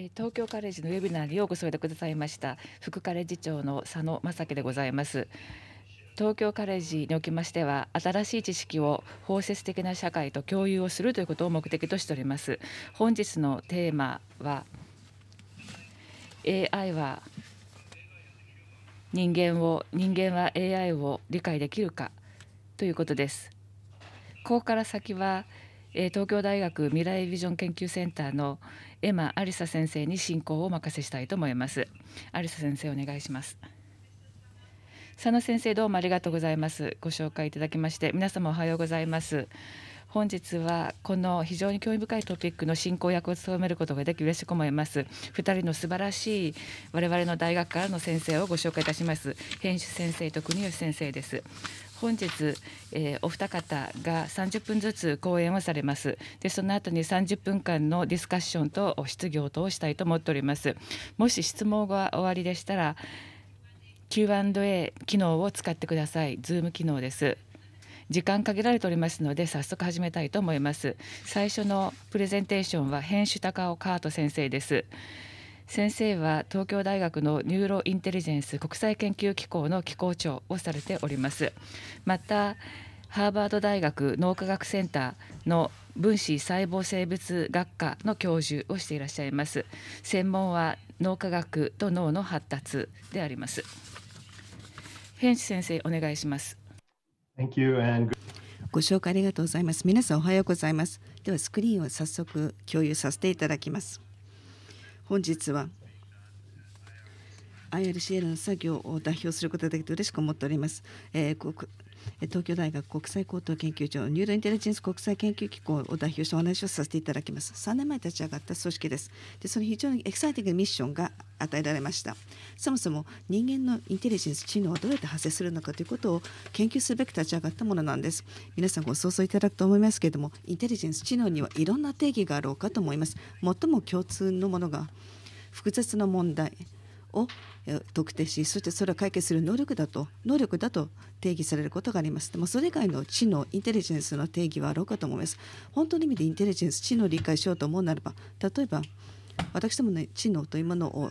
え東京カレッジのウェビナーにようご添えくださいました副カレッジ長の佐野正樹でございます東京カレッジにおきましては新しい知識を包摂的な社会と共有をするということを目的としております本日のテーマは AI は人間を人間は AI を理解できるかということですここから先はえ東京大学未来ビジョン研究センターのエマ・アリサ先生に進行をお任せしたいと思います。アリサ先生お願いします。佐野先生どうもありがとうございます。ご紹介いただきまして皆様おはようございます。本日はこの非常に興味深いトピックの進行役を務めることができ嬉しく思います2人の素晴らしい我々の大学からの先生をご紹介いたします編集先生と国吉先生です本日、えー、お二方が30分ずつ講演をされますでその後に30分間のディスカッションと質疑応答をしたいと思っておりますもし質問が終わりでしたら Q&A 機能を使ってください Zoom 機能です時間限られておりますので早速始めたいと思います最初のプレゼンテーションは編集高尾カート先生です先生は東京大学のニューロインテリジェンス国際研究機構の機構長をされておりますまたハーバード大学脳科学センターの分子細胞生物学科の教授をしていらっしゃいます専門は脳科学と脳の発達であります変地先生お願いします Thank you and ご紹介ありがとうございます皆さんおはようございますではスクリーンを早速共有させていただきます本日は IRCL の作業を代表することができて嬉しく思っております。えー東京大学国際高等研究所ニューロインテリジェンス国際研究機構を代表してお話をさせていただきます3年前立ち上がった組織ですでその非常にエキサイティングミッションが与えられましたそもそも人間のインテリジェンス知能はどうやって発生するのかということを研究すべく立ち上がったものなんです皆さんご想像いただくと思いますけれどもインテリジェンス知能にはいろんな定義があろうかと思います最も共通のものが複雑な問題を特定しそしてそれを解決する能力だと能力だと定義されることがありますでもそれ以外の知能インテリジェンスの定義はあろうかと思います本当の意味でインテリジェンス知能を理解しようと思うならば例えば私どもの知能というものを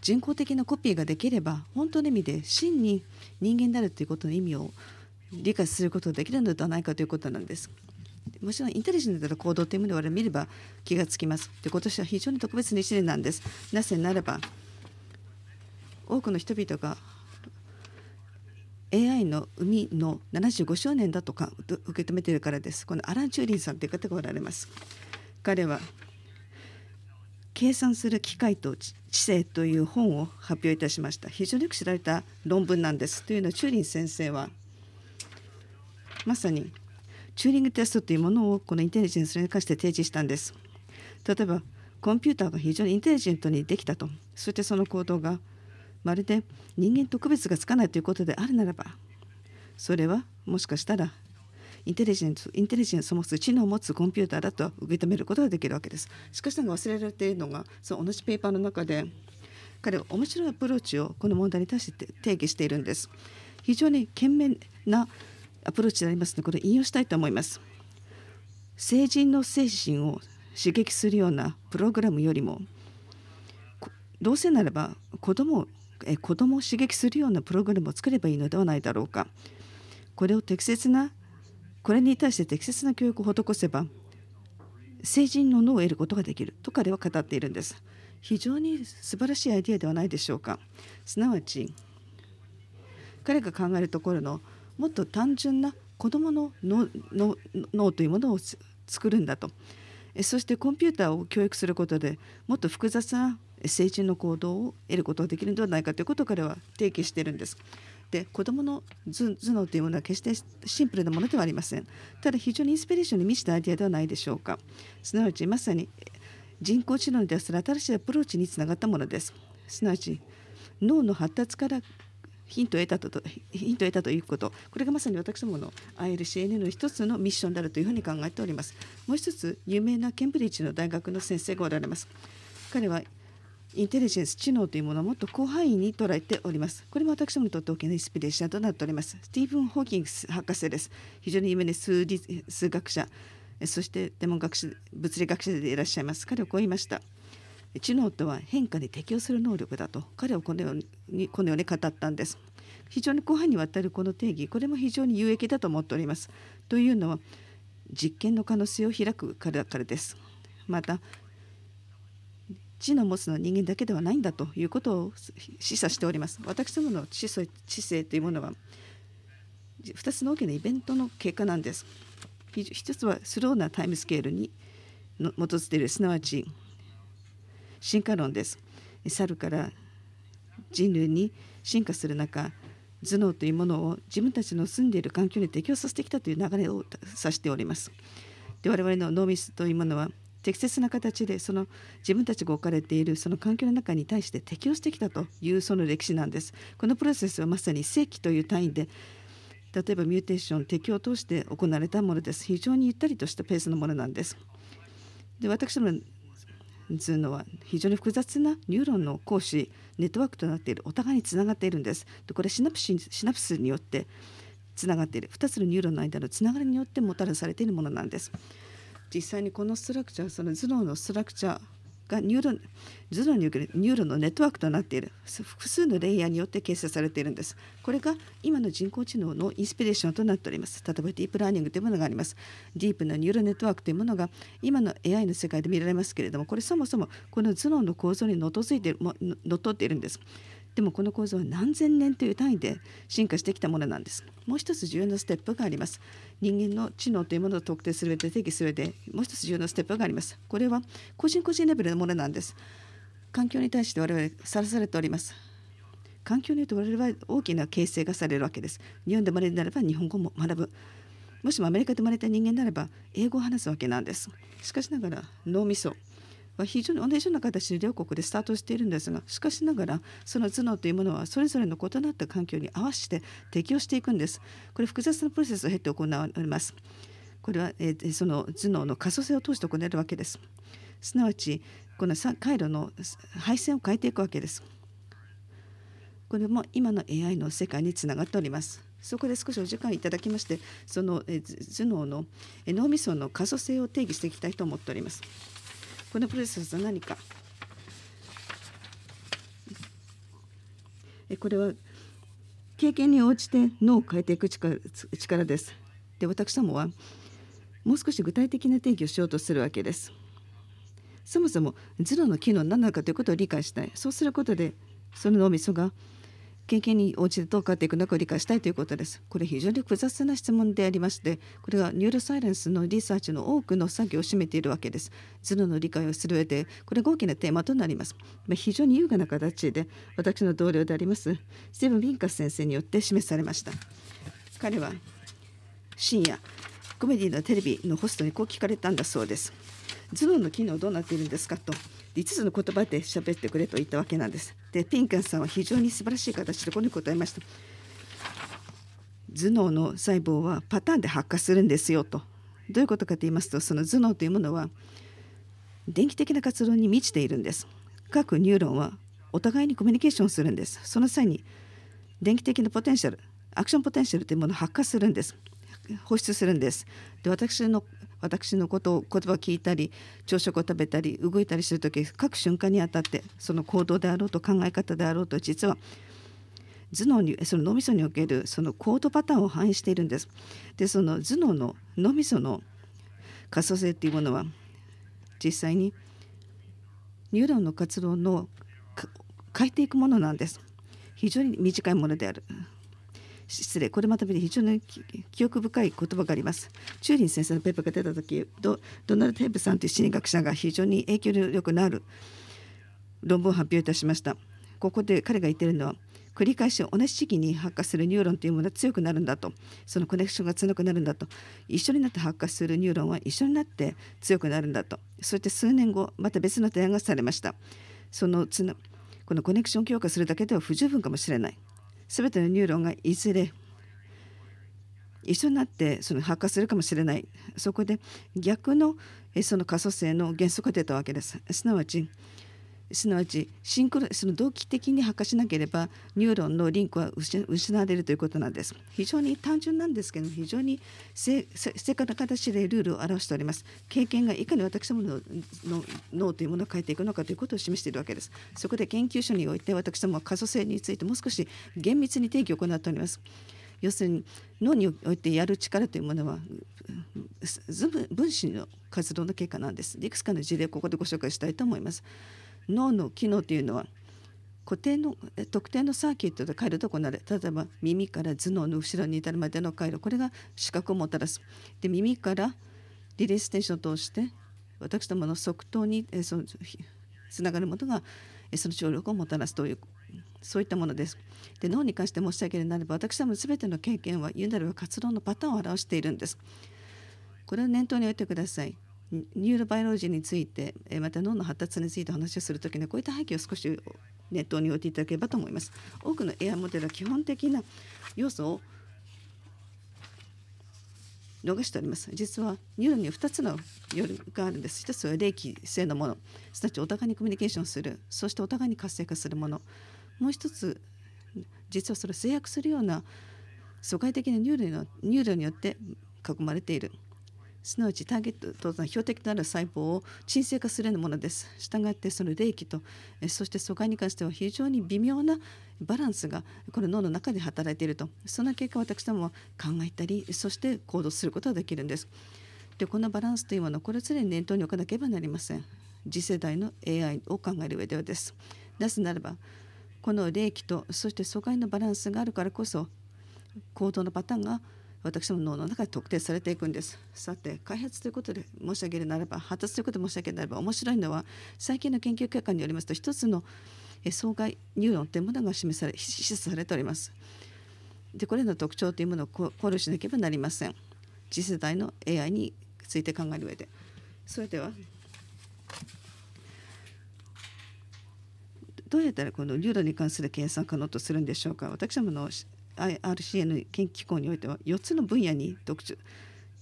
人工的なコピーができれば本当の意味で真に人間であるということの意味を理解することができるのではないかということなんです。もちろんインテリジェンスな行動というものを見れば気がつきます。で今年は非常に特別な一年なんです。なぜならば多くの人々が AI の海の75周年だとか受け止めているからです。このアラン・チューリンさんという方がおられます。彼は計算する機械と知性という本を発表いたしました。非常によく知られた論文なんです。というのはチューリン先生はまさにチューリングテストというものをこのインテリジェンスに関して提示したんです。例えばコンピューターが非常にインテリジェントにできたとそしてその行動がまるで人間と区別がつかないということであるならばそれはもしかしたらインテリジェンスインテリジェンスを持つ知能を持つコンピューターだと受け止めることができるわけです。しかしながら忘れられているのがその同じペーパーの中で彼は面白いアプローチをこの問題に対して定義しているんです。非常に賢明なアプローチでありますのでこれを引用したいと思います。成人の精神を刺激するようなプログラムよりもどうせならば子供をえ子どもを刺激するようなプログラムを作ればいいのではないだろうかこれを適切なこれに対して適切な教育を施せば成人の脳を得ることができると彼は語っているんです非常に素晴らしいアイデアではないでしょうかすなわち彼が考えるところのもっと単純な子どもの脳というものを作るんだとそしてコンピューターを教育することでもっと複雑な成人の行動を得ることができるのではないかということを彼は提起しているんです。で子どもの頭脳というものは決してシンプルなものではありません。ただ非常にインスピレーションに満ちたアイデアではないでしょうか。すなわちまさに人工知能に対する新しいアプローチにつながったものです。すなわち脳の発達からヒントを得たとヒントを得たということ、これがまさに私どもの ILCNN の一つのミッションであるというふうに考えております。もう一つ、有名なケンブリッジの大学の先生がおられます。彼はインテリジェンス知能というものをもっと広範囲に捉えておりますこれも私どもにとって大きなインスピレーションとなっておりますスティーブン・ホーキングス博士です非常に有名な数理数学者そして天文学者物理学者でいらっしゃいます彼はこう言いました知能とは変化に適応する能力だと彼はこのようにこのように語ったんです非常に広範囲にわたるこの定義これも非常に有益だと思っておりますというのは実験の可能性を開くからからですまた知の持つの人間だけではないんだということを示唆しております。私どもの知性知性というものは2つの大きなイベントの結果なんです。1つはスローなタイムスケールに基づいているすなわち進化論です。猿から人類に進化する中頭脳というものを自分たちの住んでいる環境に適応させてきたという流れを指しております。で我々の脳みそというものは適切な形でその自分たちが置かれているその環境の中に対して適応してきたというその歴史なんです。このプロセスはまさに正規という単位で例えばミューテーション適応を通して行われたものです。非常にゆったりとしたペースのものなんです。で私のというのは非常に複雑なニューロンの講師ネットワークとなっているお互いにつながっているんです。でこれシナプシシナプスによってつながっている2つのニューロンの間のつながりによってもたらされているものなんです。実際にこのストラクチャーその頭脳のストラクチャーがニューロン頭脳におけるニューロンのネットワークとなっている複数のレイヤーによって形成されているんですこれが今の人工知能のインスピレーションとなっております例えばディープラーニングというものがありますディープなニューロンネットワークというものが今の AI の世界で見られますけれどもこれそもそもこの頭脳の構造にのっづいてのっとっているんですでもこの構造は何千年という単位で進化してきたものなんですもう一つ重要なステップがあります人間の知能というものを特定する上で定義する上でもう一つ重要なステップがありますこれは個人個人レベルのものなんです環境に対して我々さらされております環境によって我々は大きな形成がされるわけです日本で生まれるならば日本語も学ぶもしもアメリカで生まれた人間ならば英語を話すわけなんですしかしながら脳みそは非常に同じような形で両国でスタートしているんですがしかしながらその頭脳というものはそれぞれの異なった環境に合わせて適応していくんです。これ複雑なプロセスを経て行われます。これは、えその頭脳の可塑性を通して行えるわけです。すなわちこの回路の配線を変えていくわけです。これも今の AI の世界につながっております。そこで少しお時間いただきましてその頭脳の脳みその可塑性を定義していきたいと思っております。このプロセスは何かこれは経験に応じて脳を変えていく力ですで私どもはもう少し具体的な定義をしようとするわけですそもそもゼロの機能何なのかということを理解したいそうすることでその脳みそが経験に応じてどう変わっていくのかを理解したいということです。これ非常に複雑な質問でありまして、これはニューロサイレンスのリサーチの多くの作業を占めているわけです。頭脳の理解をする上で、これが大きなテーマとなります。ま非常に優雅な形で、私の同僚であります、スティーブン・ビンカス先生によって示されました。彼は深夜、コメディのテレビのホストにこう聞かれたんだそうです。頭脳の機能どうなっているんですかと、5つの言葉で喋ってくれと言ったわけなんです。してピンカンさんは非常に素晴らしい形でこのように答えました頭脳の細胞はパターンで発火するんですよとどういうことかと言いますとその頭脳というものは電気的な活動に満ちているんです各ニューロンはお互いにコミュニケーションするんですその際に電気的なポテンシャルアクションポテンシャルというものを発火するんです放出するんですで私の私のことを言葉を聞いたり朝食を食べたり動いたりする時各瞬間にあたってその行動であろうと考え方であろうと実は頭脳にその脳みそにおけるその行動パターンを反映しているんです。でその頭脳の脳みその可塑性っていうものは実際にニューロンの活動の変えていくものなんです。非常に短いものである。失礼これまために非常に記憶深い言葉がありますチューリン先生のペーパーが出た時ドドナルド・ヘブさんという心理学者が非常に影響力のある論文を発表いたしましたここで彼が言っているのは繰り返し同じ時期に発火するニューロンというものは強くなるんだとそのコネクションが強くなるんだと一緒になって発火するニューロンは一緒になって強くなるんだとそして数年後また別の提案がされましたそのつなこのコネクション強化するだけでは不十分かもしれない全てのニューロンがいずれ一緒になってその発火するかもしれないそこで逆のその可塑性の原則が出たわけですすなわちすなわちシンクロその同期的に発火しなければニューロンのリンクは失われるということなんです非常に単純なんですけど非常に正確な形でルールを表しております経験がいかに私どもの脳というものを変えていくのかということを示しているわけですそこで研究所において私どもは可塑性についてもう少し厳密に定義を行っております要するに脳においてやる力というものは分子の活動の結果なんですいくつかの事例をここでご紹介したいと思います脳の機能というのは固定の特定のサーキットで回路と行われ例えば耳から頭脳の後ろに至るまでの回路これが視覚をもたらすで耳からリレーステーションを通して私どもの側頭につながるものがその聴力をもたらすというそういったものです。で脳に関して申し上げるならば私どもの全ての経験は言うなれば活動のパターンを表しているんです。これを念頭に置いてください。ニューロバイオロジーについてまた脳の発達について話をする時にこういった背景を少しネットに置いていただければと思います。多くのエアモデルは基本的な要素を逃しております実はニューロンに2つのよがあるんです1つは霊気性のものすなわちお互いにコミュニケーションするそしてお互いに活性化するものもう1つ実はそれを制約するような疎外的なニューロンによって囲まれているすなわちターゲットと標的となる細胞を沈静化するようなものです。したがってその冷気とそして疎外に関しては非常に微妙なバランスがこの脳の中で働いているとそんな結果私どもは考えたりそして行動することができるんです。でこのバランスというものをこれ常に念頭に置かなければなりません。次世代の AI を考える上ではです。なぜならばこの冷気とそして疎外のバランスがあるからこそ行動のパターンが私も脳の中で特定されていくんですさて開発ということで申し上げるならば発達ということで申し上げるならば面白いのは最近の研究結果によりますと一つの障害ニューロンというものが示され示唆されておりますでこれらの特徴というものを考慮しなければなりません次世代の AI について考える上でそれではどうやったらこの流ンに関する計算可能とするんでしょうか私どもの IRCN 研究機構においては4つの分野に特注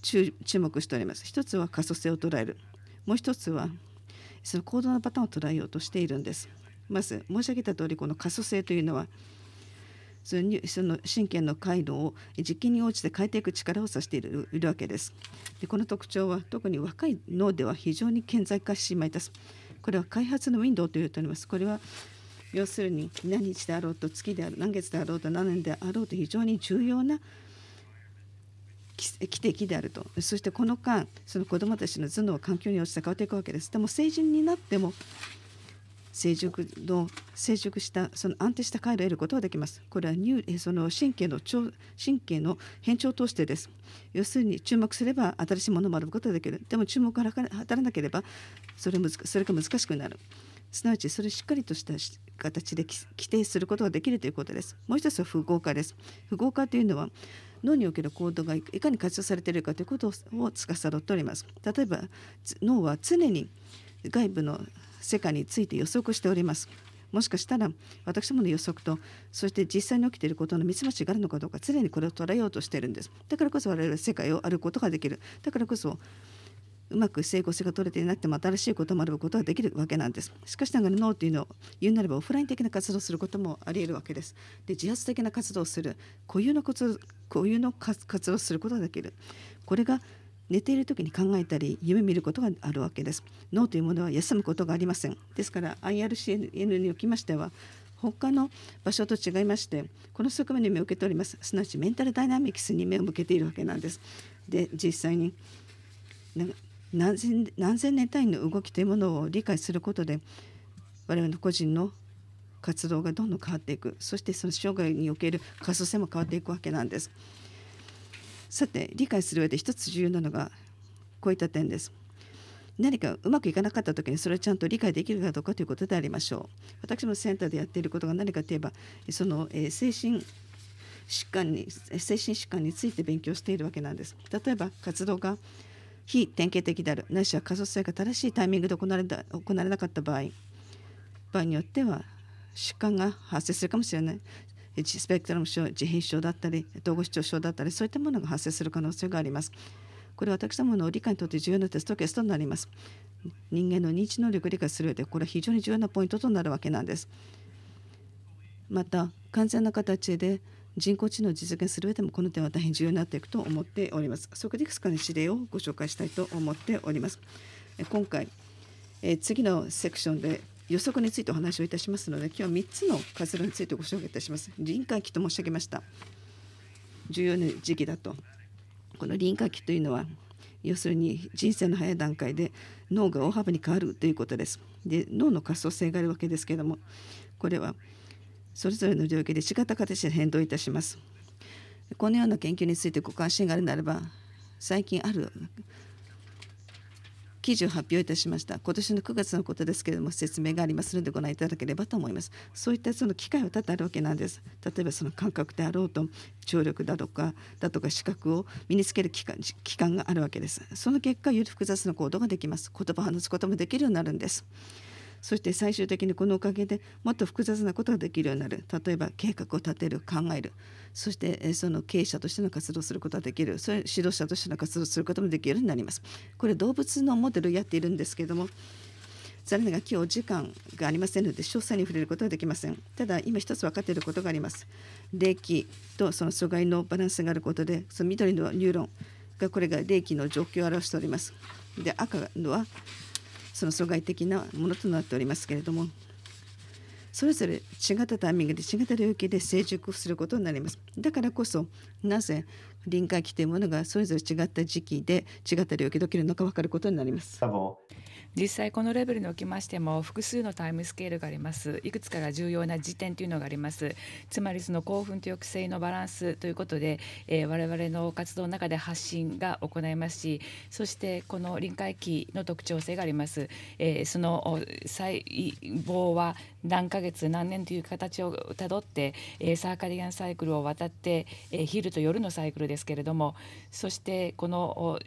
注目しております。1つは可塑性を捉えるもう1つはその行動のパターンを捉えようとしているんです。まず申し上げた通りこの可塑性というのはその神経の回路を実験に応じて変えていく力を指しているわけですで。この特徴は特に若い脳では非常に顕在化してしまいます。これは開発のウィンドウというとおります。これは要するに何日であろうと月であろう何月であろうと何年であろうと非常に重要な奇跡であるとそしてこの間その子どもたちの頭脳環境に落ちた変わっていくわけですでも成人になっても成熟の成熟したその安定した回路を得ることができます。これはその神経の神経の変調を通してです。要するに注目すれば新しいものを学ぶことができる。でも注目が当たらなければそれそれが難しくなる。すなわちそれしっかりとした形で規定することができるということです。もう一つは符号化です。符号化というのは脳における行動がいかに活用されているかということを司っております。例えば脳は常に外部の世界について予測しております。もしかしたら私どもの予測とそして実際に起きていることのミスマッチがあるのかどうか常にこれを捉えようとしているんですだからこそ我々は世界を歩くことができるだからこそうまく整合性が取れていなくても新しいことを学ぶことができるわけなんですしかしながら脳というのを言うなればオフライン的な活動をすることもありえるわけですで自発的な活動をする固有の活固有の活動をすることができるこれが寝ている時に考えたり夢見ることがあるわけです脳というものは休むことがありませんですから IRCN におきましては他の場所と違いましてこの側面に目を受けておりますすなわちメンタルダイナミクスに目を向けているわけなんですで実際に何千何千年単位の動きというものを理解することで我々の個人の活動がどんどん変わっていくそしてその生涯における可塑性も変わっていくわけなんですさて理解する上で一つ重要なのがこういった点です何かうまくいかなかった時にそれをちゃんと理解できるかどうかということでありましょう私もセンターでやっていることが何かといえばその、え精神疾患に精神疾患について勉強しているわけなんです例えば活動が非典型的であるないしは過疎性が正しいタイミングで行われた行われなかった場合場合によっては疾患が発生するかもしれないスペクトラム症自閉症だったり統合失調症だったりそういったものが発生する可能性がありますこれは私どもの理解にとって重要なテストケースとなります人間の認知能力を理解する上でこれは非常に重要なポイントとなるわけなんですまた完全な形で人工知能を実現する上でもこの点は大変重要になっていくと思っております。そこでいくつかの事例をご紹介したいと思っております。今回、え次のセクションで予測についてお話をいたしますので今日3つの活動についてご紹介いたします。臨界期と申し上げました。重要な時期だと。この臨界期というのは要するに人生の早い段階で脳が大幅に変わるということです。で脳の可塑性があるわけですけれどもこれはそれぞれの領域で違った形で変動いたしますこのような研究についてご関心があるならば最近ある記事を発表いたしました今年の9月のことですけれども説明がありますのでご覧いただければと思いますそういったその機会は多々あるわけなんです例えばその感覚であろうと聴力だとかだとか資格を身につける期間があるわけですその結果より複雑な行動ができます言葉を話すこともできるようになるんですそして最終的にこのおかげでもっと複雑なことができるようになる例えば計画を立てる考えるそしてその経営者としての活動することができるそれ指導者としての活動することもできるようになります。これ動物のモデルをやっているんですけども残念ながら今日時間がありませんので詳細に触れることはできませんただ今一つ分かっていることがあります冷気とその阻害のバランスがあることでその緑のニューロンがこれが冷気の状況を表しておりますで赤のはその阻害的なものとなっておりますけれどもそれぞれ違ったタイミングで違った領域で成熟することになりますだからこそなぜ臨界期というものがそれぞれ違った時期で違った領域で起きるのか分かることになります。実際このレベルにおきましても複数のタイムスケールがありますいくつかが重要な時点というのがありますつまりその興奮と抑制のバランスということで、えー、我々の活動の中で発信が行いますしそしてこの臨界期の特徴性があります、えー、その細胞は何ヶ月何年という形をたどって、えー、サーカディアンサイクルを渡って、えー、昼と夜のサイクルですけれどもそしてこの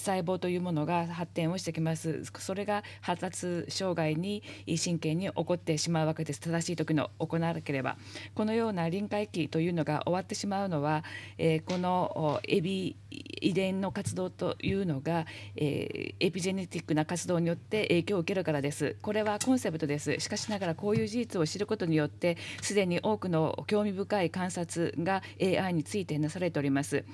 細胞というものが発展をしてきますそれが発達障害に神経に起こってしまうわけです正しい時の行わなければこのような臨界期というのが終わってしまうのは、えー、このエビ遺伝の活動というのが、えー、エピジェネティックな活動によって影響を受けるからですこれはコンセプトですしかしながらこういう事実を知ることによってすでに多くの興味深い観察が AI についてなされております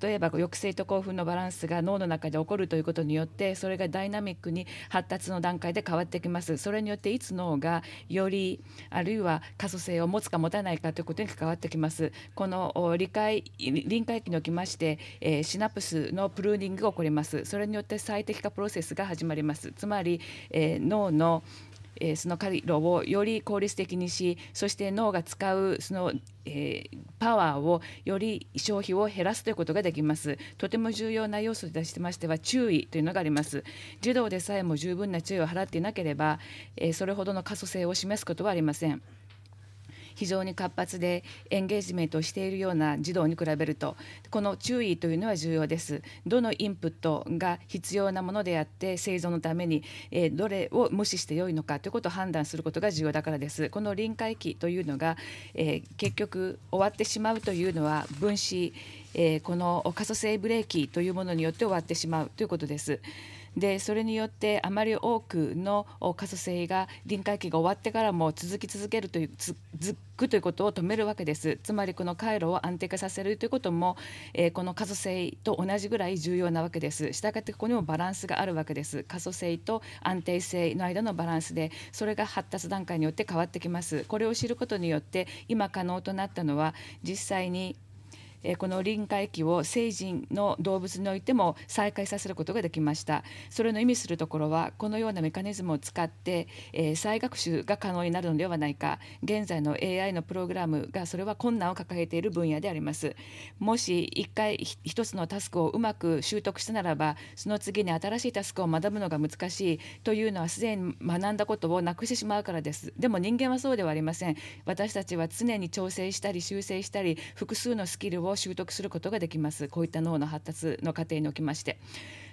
例えば抑制と興奮のバランスが脳の中中で起こるということによってそれがダイナミックに発達の段階で変わってきますそれによっていつ脳がよりあるいは可塑性を持つか持たないかということに関わってきますこの理解臨界期におきまして、えシナプスのプルーニングが起こりますそれによって最適化プロセスが始まりますつまり、え脳のえその回路をより効率的にしそして脳が使うその、えー、パワーをより消費を減らすということができますとても重要な要素としてましては注意というのがあります児童でさえも十分な注意を払っていなければ、えー、それほどの可塑性を示すことはありません。非常に活発でエンゲージメントをしているような児童に比べるとこの注意というのは重要ですどのインプットが必要なものであって生存のために、えどれを無視してよいのかということを判断することが重要だからですこの臨界期というのが、え結局終わってしまうというのは分子、えこの可塑性ブレーキというものによって終わってしまうということです。でそれによってあまり多くの過疎性が臨界期が終わってからも続き続けるという続くということを止めるわけですつまりこの回路を安定化させるということも、えー、この過疎性と同じぐらい重要なわけですしたがってここにもバランスがあるわけです過疎性と安定性の間のバランスでそれが発達段階によって変わってきますこれを知ることによって今可能となったのは実際にえこの臨界期を成人の動物においても再開させることができましたそれの意味するところはこのようなメカニズムを使って、え再学習が可能になるのではないか現在の AI のプログラムがそれは困難を抱えている分野でありますもし一回一つのタスクをうまく習得したならばその次に新しいタスクを学ぶのが難しいというのはすでに学んだことをなくしてしまうからですでも人間はそうではありません私たちは常に調整したり修正したり複数のスキルをを習得することができますこういった脳の発達の過程におきまして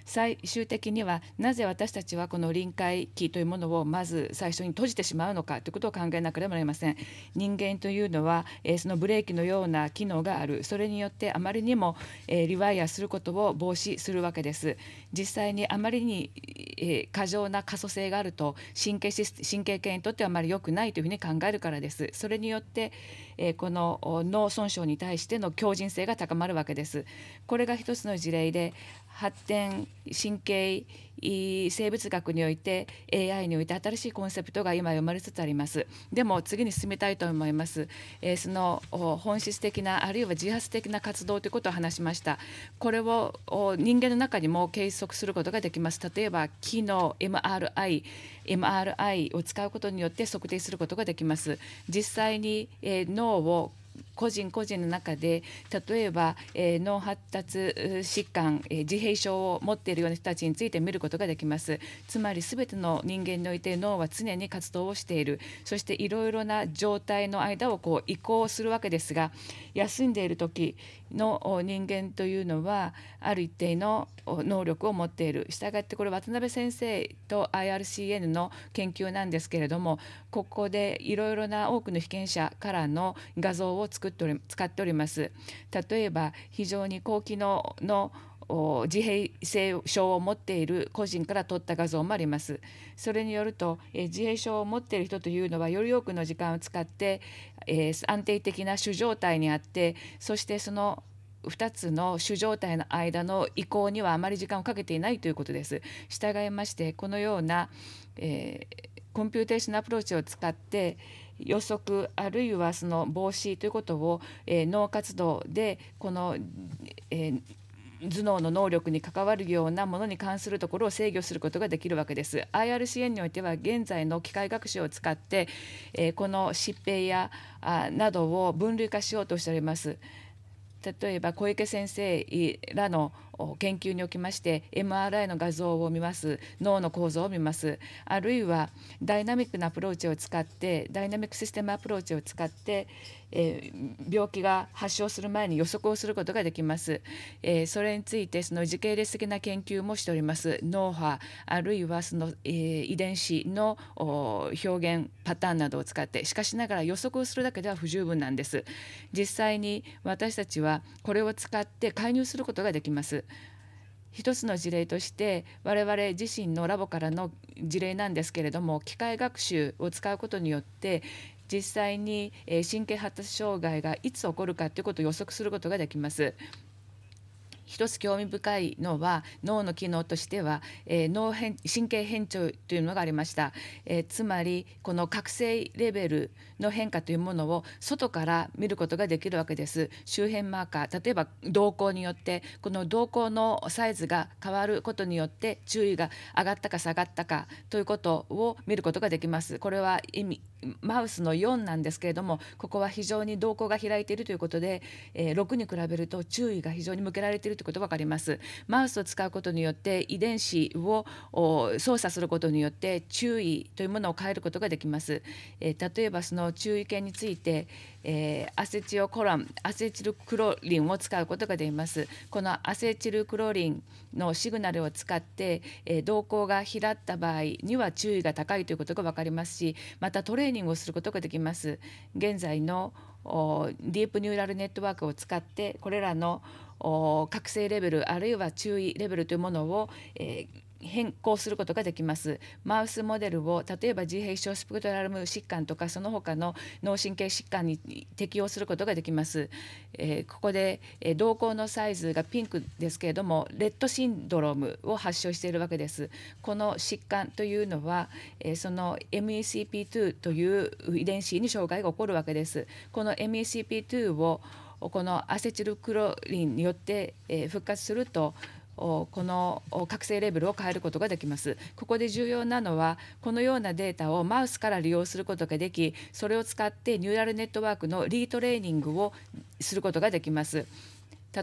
最終的にはなぜ私たちはこの臨界期というものをまず最初に閉じてしまうのかということを考えなければなりません人間というのは、えそのブレーキのような機能があるそれによってあまりにも、えリワイアすることを防止するわけです実際にあまりに、え過剰な過疎性があると神経神経系にとってはあまり良くないというふうに考えるからですそれによって、えこの脳損傷に対しての強靭性が高まるわけですこれが一つの事例で発展神経生物学において AI において新しいコンセプトが今読まれつつありますでも次に進めたいと思います、えその本質的なあるいは自発的な活動ということを話しましたこれを人間の中にも計測することができます例えば機能 MRI MRI を使うことによって測定することができます実際に、え脳を個人個人の中で例えば、えー、脳発達疾患、えー、自閉症を持っているような人たちについて見ることができますつまり全ての人間において脳は常に活動をしているそしていろいろな状態の間をこう移行するわけですが休んでいる時の人間というのはある一定の能力を持っているしたがってこれ渡辺先生と IRCN の研究なんですけれどもここでいろいろな多くの被験者からの画像を作っており使っております例えば非常に高機能の自閉性症を持っている個人から撮った画像もありますそれによると、え自閉症を持っている人というのはより多くの時間を使って、え安定的な主状態にあってそしてその2つの主状態の間の移行にはあまり時間をかけていないということです。従いましてこのような、えコンピューテーションアプローチを使って、予測あるいはその防止ということを、えー、脳活動でこの、えー頭脳の能力に関わるようなものに関するところを制御することができるわけです。IRCN においては現在の機械学習を使って、えー、この疾病やあなどを分類化しようとしております。例えば小池先生らの研究におきまして MRI の画像を見ます脳の構造を見ますあるいはダイナミックなアプローチを使ってダイナミックシステムアプローチを使って、えー、病気が発症する前に予測をすることができます、えー、それについてその時系列的な研究もしております脳波あるいはその、えー、遺伝子の表現パターンなどを使ってしかしながら予測をするだけでは不十分なんです実際に私たちはこれを使って介入することができます一つの事例として我々自身のラボからの事例なんですけれども機械学習を使うことによって実際に神経発達障害がいつ起こるかということを予測することができます。一つ興味深いのは脳の機能としては、えー、脳変神経変調というのがありました、えー、つまりこの覚醒レベルの変化というものを外から見ることができるわけです周辺マーカー例えば瞳孔によってこの瞳孔のサイズが変わることによって注意が上がったか下がったかということを見ることができますこれは意味マウスの4なんですけれどもここは非常に瞳孔が開いているということで、えー、6に比べると注意が非常に向けられているということが分かりますマウスを使うことによって遺伝子を操作することによって注意というものを変えることができます、えー、例えばその注意系について、えー、アセチオコランアセチルクロリンを使うことができますこのアセチルクロリンのシグナルを使って、えー、動向が開った場合には注意が高いということが分かりますしまたトレーニングをすることができます現在のディープニューラルネットワークを使ってこれらの覚醒レベルあるいは注意レベルというものを、えー、変更することができますマウスモデルを例えば自閉症スペクトラム疾患とかその他の脳神経疾患に適用することができます、えー、ここで、えー、瞳孔のサイズがピンクですけれどもレッドシンドロームを発症しているわけですこの疾患というのは、えー、その MECP2 という遺伝子に障害が起こるわけですこの MECP2 をこのアセチルクロリンによって、え復活するとこの覚醒レベルを変えることができますここで重要なのはこのようなデータをマウスから利用することができそれを使ってニューラルネットワークのリートレーニングをすることができます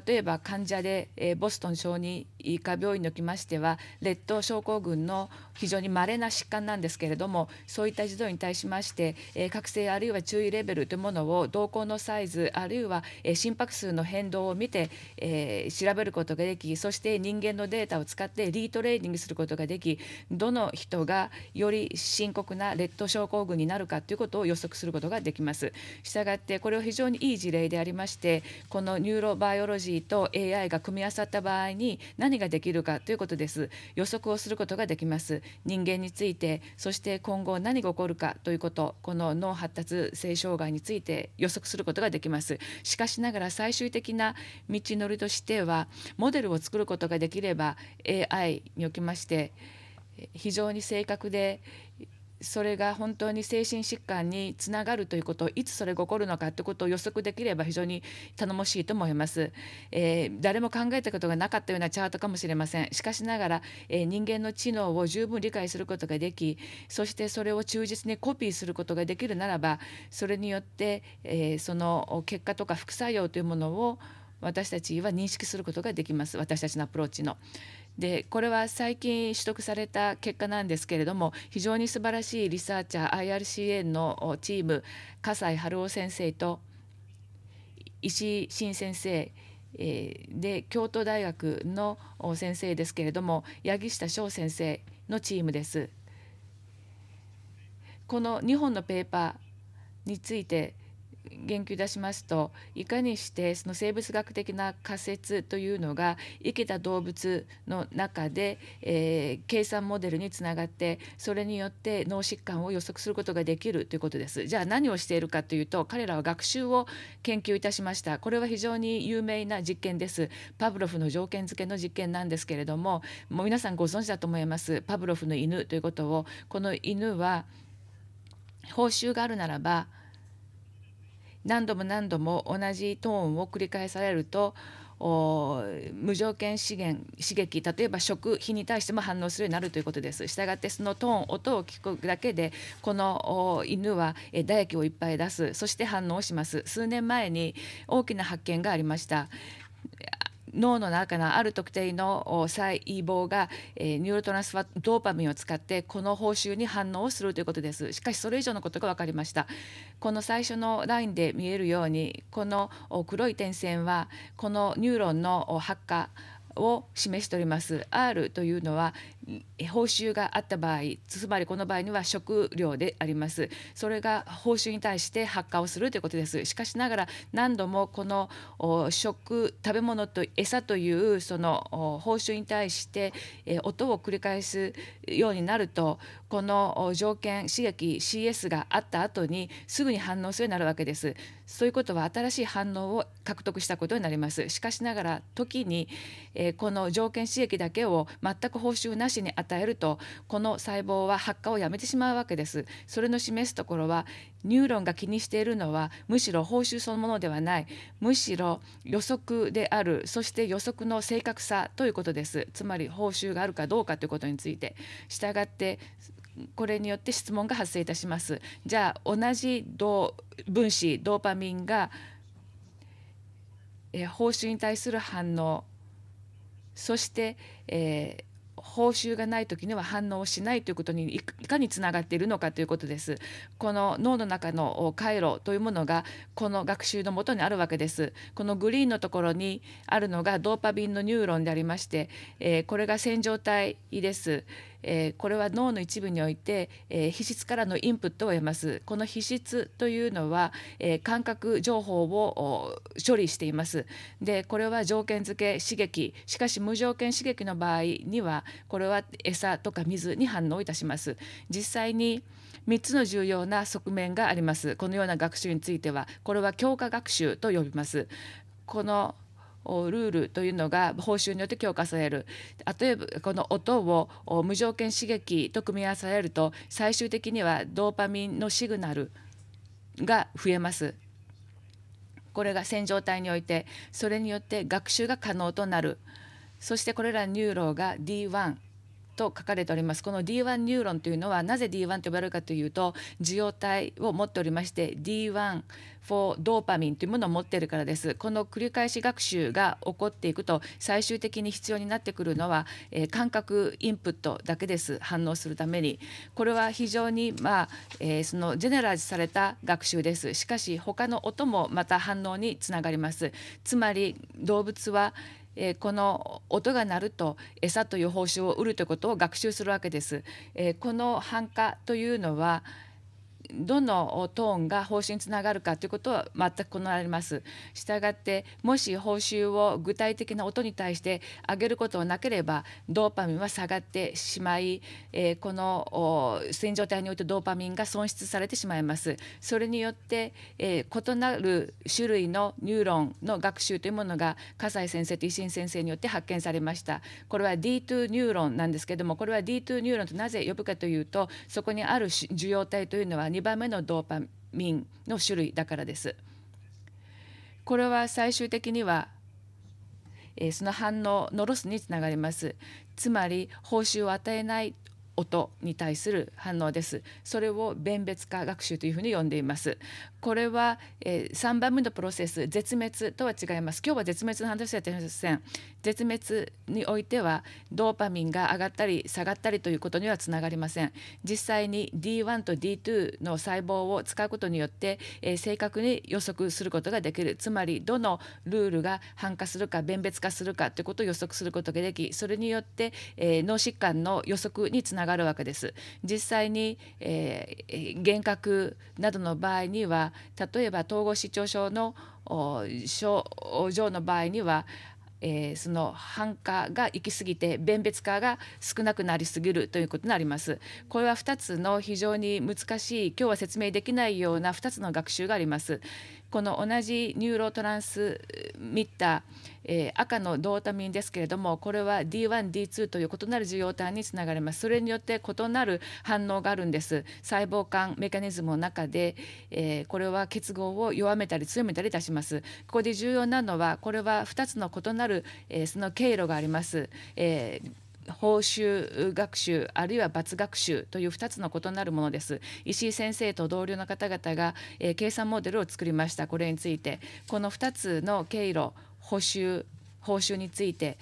例えば患者で、えー、ボストン小児医科病院におきましては列島症候群の非常に稀な疾患なんですけれどもそういった児童に対しまして、えー、覚醒あるいは注意レベルというものを瞳孔のサイズあるいは、えー、心拍数の変動を見て、えー、調べることができそして人間のデータを使ってリートレーニングすることができどの人がより深刻な列島症候群になるかということを予測することができます。したがってこれを非常にいい事例でありましてこのニューロバイオロロジーと AI が組み合わさった場合に何ができるかということです予測をすることができます人間についてそして今後何が起こるかということこの脳発達性障害について予測することができますしかしながら最終的な道のりとしてはモデルを作ることができれば AI におきまして非常に正確でそれが本当に精神疾患につながるということいつそれが起こるのかということを予測できれば非常に頼もしいと思います、えー、誰も考えたことがなかったようなチャートかもしれませんしかしながら、えー、人間の知能を十分理解することができそしてそれを忠実にコピーすることができるならばそれによって、えー、その結果とか副作用というものを私たちは認識することができます私たちのアプローチの。でこれは最近取得された結果なんですけれども非常に素晴らしいリサーチャー IRCN のチーム笠井春夫先生と石井新先生で京都大学の先生ですけれども八木下翔先生のチームです。この2本のペーパーについて言及出しますといかにしてその生物学的な仮説というのが生きた動物の中で、えー、計算モデルにつながってそれによって脳疾患を予測することができるということです。じゃあ何をしているかというと彼らは学習を研究いたしましたこれは非常に有名な実験ですパブロフの条件付けの実験なんですけれどももう皆さんご存知だと思いますパブロフの犬ということをこの犬は報酬があるならば何度も何度も同じトーンを繰り返されると無条件資源刺激例えば食費に対しても反応するようになるということですしたがってそのトーン音を聞くだけでこの犬は唾液をいっぱい出すそして反応します数年前に大きな発見がありました脳の中のある特定の細胞が、えニューロトランスファドーパミンを使ってこの報酬に反応をするということですしかしそれ以上のことが分かりましたこの最初のラインで見えるようにこの黒い点線はこのニューロンの発火を示しております R というのは、報酬があった場合つまりこの場合には食料でありますそれが報酬に対して発火をするということですしかしながら何度もこの食食べ物と餌というその報酬に対して音を繰り返すようになるとこの条件刺激 CS があった後にすぐに反応するようになるわけですそういうことは新しい反応を獲得したことになりますしかしながら時にこの条件刺激だけを全く報酬なし子に与えるとこの細胞は発火をやめてしまうわけですそれの示すところはニューロンが気にしているのはむしろ報酬そのものではないむしろ予測であるそして予測の正確さということですつまり報酬があるかどうかということについてしたがってこれによって質問が発生いたしますじゃあ同じ分子ドーパミンがえ報酬に対する反応そして、え報酬がない時には反応しないということにいかにつながっているのかということですこの脳の中の回路というものがこの学習のもとにあるわけですこのグリーンのところにあるのがドーパミンのニューロンでありまして、えー、これが線状体です。えー、これは脳の一部において、えー、皮質からのインプットを得ますこの皮質というのは、えー、感覚情報を処理していますでこれは条件付け刺激しかし無条件刺激の場合にはこれは餌とか水に反応いたします実際に3つの重要な側面がありますこのような学習についてはこれは強化学習と呼びますこのルールというのが報酬によって強化される例えばこの音を無条件刺激と組み合わされると最終的にはドーパミンのシグナルが増えますこれが線状体においてそれによって学習が可能となるそしてこれらニューローが D1 と書かれておりますこの D1 ニューロンというのはなぜ D1 と呼ばれるかというと受容体を持っておりまして D1 for ドーパミンというものを持っているからですこの繰り返し学習が起こっていくと最終的に必要になってくるのは、えー、感覚インプットだけです反応するためにこれは非常にまあ、えー、そのジェネラルされた学習ですしかし他の音もまた反応につながりますつまり動物はえー、この音が鳴ると餌という報酬を得るということを学習するわけです。えー、この繁華というのは、どのトーンが方針につながるかということは全く異なります。したがってもし報酬を具体的な音に対して上げることがなければドーパミンは下がってしまい、えー、この線状体においてドーパミンが損失されてしまいます。それによって、えー、異なる種類のニューロンの学習というものが笠井先生と石井先生によって発見されました。これは D2 ニューロンなんですけれどもこれは D2 ニューロンとなぜ呼ぶかというとそこにある受容体というのは2番目のドーパミンの種類だからです。これは最終的にはその反応のロスにつながります。つまり報酬を与えない音に対する反応です。それを弁別化学習というふうに呼んでいます。これは、えー、3番目のプロセス絶滅とは違います今日は絶滅の話をやってません絶滅においてはドーパミンが上がったり下がったりということにはつながりません実際に D1 と D2 の細胞を使うことによって、えー、正確に予測することができるつまりどのルールが反化するか弁別化するかということを予測することができそれによって、えー、脳疾患の予測につながるわけです実際に、えー、幻覚などの場合には例えば統合失調症の症状の場合にはえー、その繁華が行き過ぎて弁別化が少なくなりすぎるということになります。これは2つの非常に難しい今日は説明できないような2つの学習があります。この同じニューロトランスミッター、えー、赤のドータミンですけれどもこれは D1D2 という異なる受容体につながりますそれによって異なる反応があるんです細胞間メカニズムの中で、えー、これは結合を弱めたり強めたりいたしますここで重要なのはこれは2つの異なる、えー、その経路があります、えー報酬学習あるいは罰学習という2つの異なるものです石井先生と同僚の方々が、えー、計算モデルを作りましたこれについてこの2つの経路補修、報酬について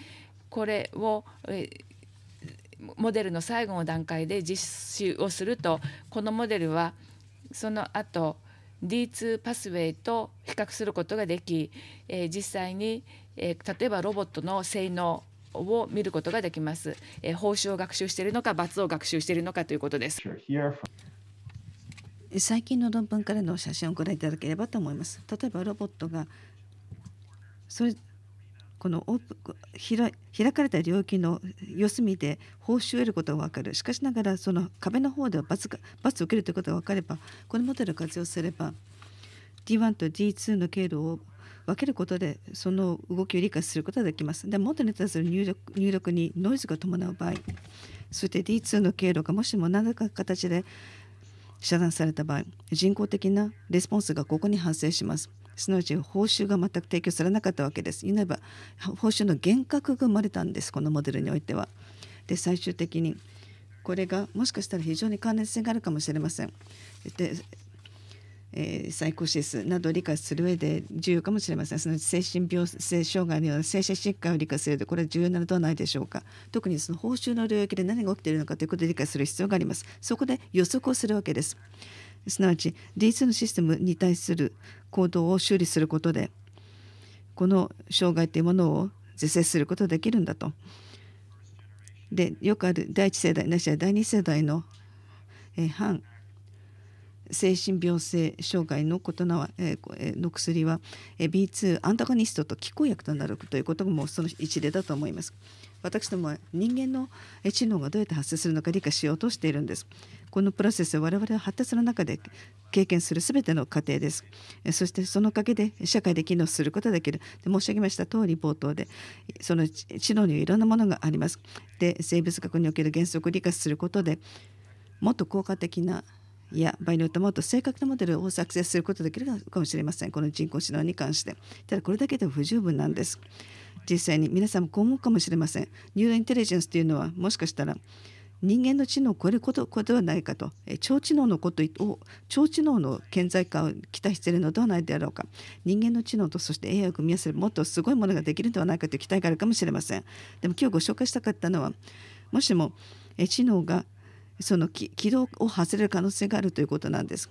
これを、えーモデルの最後の段階で実施をするとこのモデルはその後 D2 パスウェイと比較することができ、えー、実際に、えー、例えばロボットの性能を見ることができます。えー、報酬を学習しているのか、罰を学習しているのかということです。最近の論文からの写真をご覧いただければと思います。例えばロボットがそれこのオープ開かれた領域の四隅で報酬を得ることが分かるしかしながらその壁の方では罰が罰を受けるということが分かればこのモデルを活用すれば D1 と D2 の経路を分けることでその動きを理解することができます。で元に対する入力入力にノイズが伴う場合そして D2 の経路がもしも何らかの形で遮断された場合人工的なレスポンスがここに発生します。すなわち報酬が全く提供されなかったわけです。いわば報酬の幻覚が生まれたんですこのモデルにおいては。で最終的にこれがもしかしたら非常に関連性があるかもしれません。でえー、サイコシスなどを理解する上で重要かもしれませんその精神病性障害のような精神疾患を理解する上でこれは重要なのではないでしょうか特にその報酬の領域で何が起きているのかということを理解する必要がありますそこで予測をするわけですすなわち D2 のシステムに対する行動を修理することでこの障害というものを是正することができるんだと。でよくある第1世代なしは第2世代の、えー、反精神病性障害のことなは、えー、の薬は B2 アンタゴニストと拮抗薬となるということもその一例だと思います。私どもは人間の知能がどうやって発生するのか理解しようとしているんです。このプロセスは我々は発達の中で経験する全ての過程です。そしてそのおかげで社会で機能することができる。で申し上げました通り冒頭でその知能にはいろんなものがあります。で生物学における原則を理解することでもっと効果的ないや場合によってもっと正確なモデルを作成することができるかもしれませんこの人工知能に関してただこれだけでは不十分なんです実際に皆さんもこう思うかもしれませんニューラインテリジェンスというのはもしかしたら人間の知能を超えることではないかと超知能のことを超知能の顕在化を期待しているのではないであろうか人間の知能とそして AI を組み合わせるもっとすごいものができるのではないかという期待があるかもしれませんでも今日ご紹介したかったのはもしも知能がその軌道を外れる可能性があるということなんです。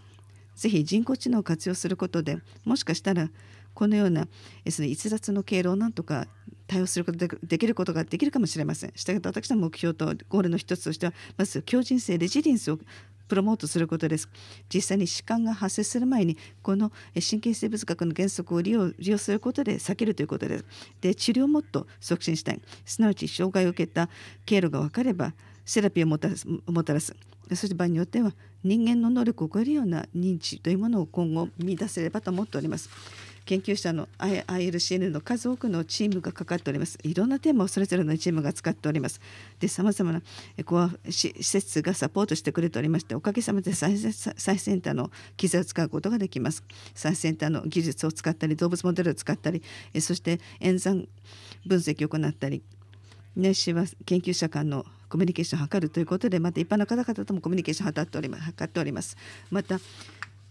ぜひ人工知能を活用することでもしかしたらこのようなその逸脱の経路をなんとか対応することでできることができるかもしれません。したがって私の目標とゴールの一つとしてはまず強靭性レジリエンスをプロモートすることです。実際に疾患が発生する前にこの神経生物学の原則を利用利用することで避けるということです。で治療をもっと促進したい。すなわち障害を受けた経路が分かればセラピーをもたらすもたらすそして場合によっては人間の能力を超えるような認知というものを今後見出せればと思っております。研究者の ILCN の数多くのチームがかかっております。いろんなテーマをそれぞれのチームが使っております。で、さまざまなコア施設がサポートしてくれておりまして、おかげさまで最先端の機材を使うことができます。最先端の技術を使ったり、動物モデルを使ったり、そして演算分析を行ったり、ないしは研究者間のコミュニケーションを図るということでまた一般の方々ともコミュニケーションを図っております図っておりますまた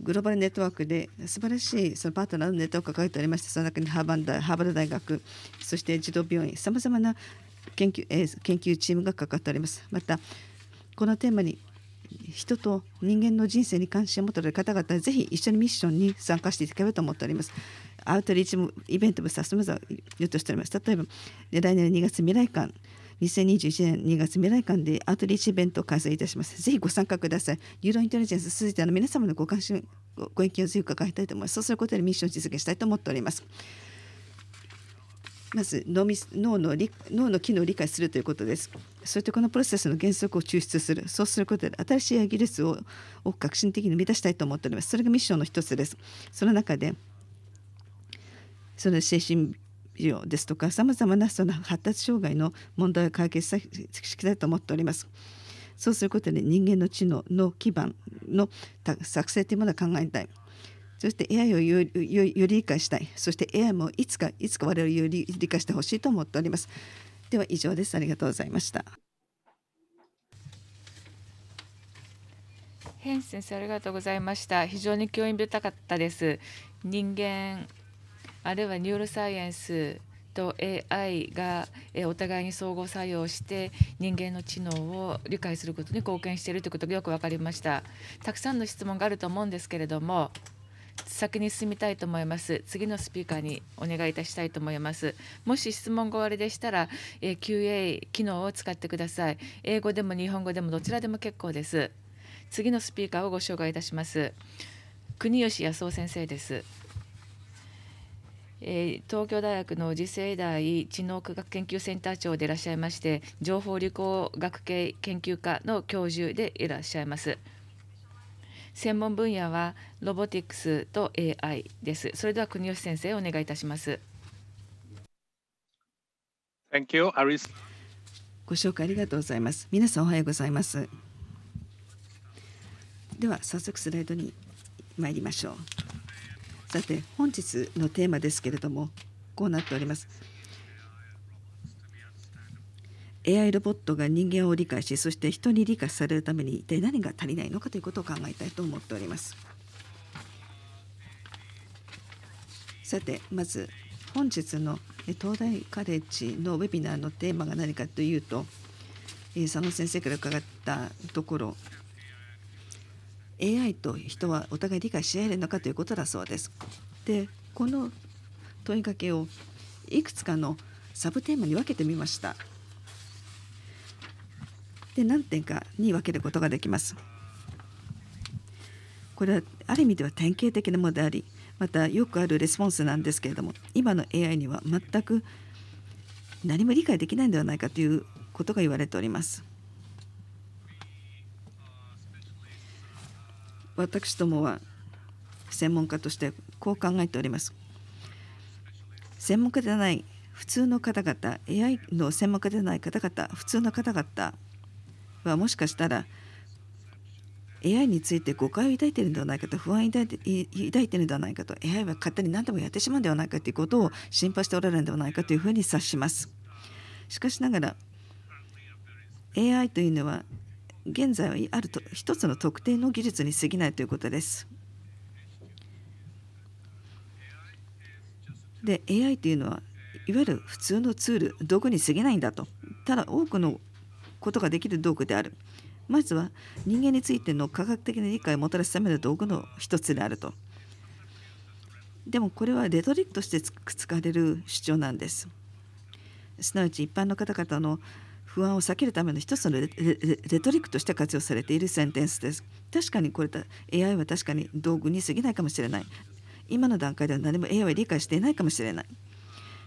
グローバルネットワークで素晴らしいそのパートナーのネットワークを抱えておりましてその中にハーバンダハーバル大学そして児童病院さまざまな研究,、えー、研究チームがかかっておりますまたこのテーマに人と人間の人生に関心を持っている方々ぜひ一緒にミッションに参加していただければと思っております。アウトリーチもイベントもさまざ言うとしております。例えば来年2月未来館2021年2月未来館でアウトリーチイベントを開催いたします。ぜひご参加ください。ユーロインテリジェンス続いての皆様のご関心ごご意見をぜひ伺いたいと思います。そうすることでミッションを実現したいと思っております。まず脳み脳の脳の機能を理解するということです。それとこのプロセスの原則を抽出する。そうすることで新しい技術をを革新的に生み出したいと思っております。それがミッションの一つです。その中でその精神医療ですとかさまざまなその発達障害の問題を解決さしたいと思っております。そうすることで人間の知能の基盤の作成というものを考えたい。そして AI をより理解したい。そして AI もいつかいつか我々をより理解してほしいと思っております。では以上です。ありがとうございました。ヘン先生ありがとうございました。非常に興味深かったです。人間あるいはニューロサイエンスと AI がお互いに相互作用して人間の知能を理解することに貢献しているということがよく分かりましたたくさんの質問があると思うんですけれども先に進みたいと思います次のスピーカーにお願いいたしたいと思いますもし質問が終わりでしたら QA 機能を使ってください英語でも日本語でもどちらでも結構です次のスピーカーをご紹介いたします国吉康夫先生ですえー、東京大学の次世代知能科学研究センター長でいらっしゃいまして情報理工学系研究科の教授でいらっしゃいます専門分野はロボティクスと AI ですそれでは国吉先生お願いいたしますご紹介ありがとうございます皆さんおはようございますでは早速スライドに参りましょうさて本日のテーマですけれどもこうなっております AI ロボットが人間を理解しそして人に理解されるために一体何が足りないのかということを考えたいと思っておりますさてまず本日の東大カレッジのウェビナーのテーマが何かというと佐野先生から伺ったところ AI と人はお互い理解し合えるのかということだそうです。でこの問いかけをいくつかのサブテーマに分けてみました。で何点かに分けることができます。これはある意味では典型的なものでありまたよくあるレスポンスなんですけれども今の AI には全く何も理解できないんではないかということが言われております。私どもは専門家としてこう考えております。専門家でない普通の方々 AI の専門家でない方々普通の方々はもしかしたら AI について誤解を抱いているのではないかと不安を抱いて抱いているのではないかと AI は勝手に何でもやってしまうのではないかということを心配しておられるのではないかというふうに察します。しかしながら AI というのは現在はあると一つの特定の技術に過ぎないということです。で AI というのはいわゆる普通のツール道具に過ぎないんだとただ多くのことができる道具であるまずは人間についての科学的な理解をもたらすための道具の一つであるとでもこれはレトリックとして使われる主張なんですすなわち一般の方々の不安を避けるための一つのレトリックとして活用されているセンテンスです確かにこれた AI は確かに道具に過ぎないかもしれない今の段階では何も AI は理解していないかもしれない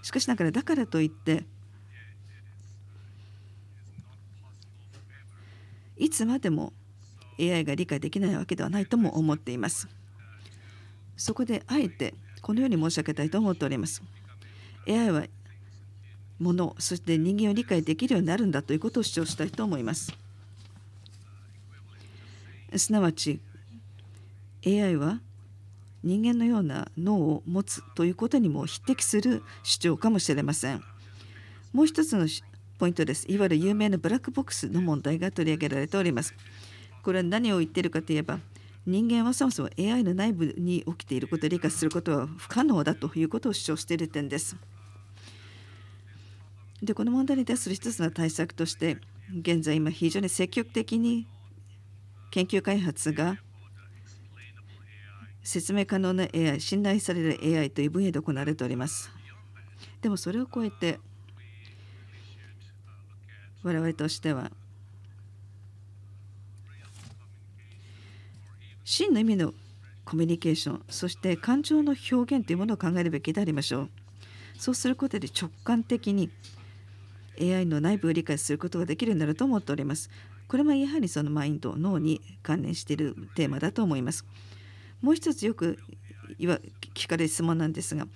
しかしながらだからといっていつまでも AI が理解できないわけではないとも思っていますそこであえてこのように申し上げたいと思っております AI はものそして人間を理解できるようになるんだということを主張したいと思います。すなわち AI は人間のような脳を持つということにも匹敵する主張かもしれません。もう一つのポイントです。いわゆる有名なブラックボックスの問題が取り上げられております。これは何を言っているかといえば人間はそもそも AI の内部に起きていることを理解することは不可能だということを主張している点です。でこの問題に対する一つの対策として現在今非常に積極的に研究開発が説明可能な AI 信頼される AI という分野で行われておりますでもそれを超えて我々としては真の意味のコミュニケーションそして感情の表現というものを考えるべきでありましょうそうすることで直感的に AI の内部を理解することができるようになると思っております。これもやはりそのマインド脳に関連しているテーマだと思います。もう一つよく聞かれる質問なんですが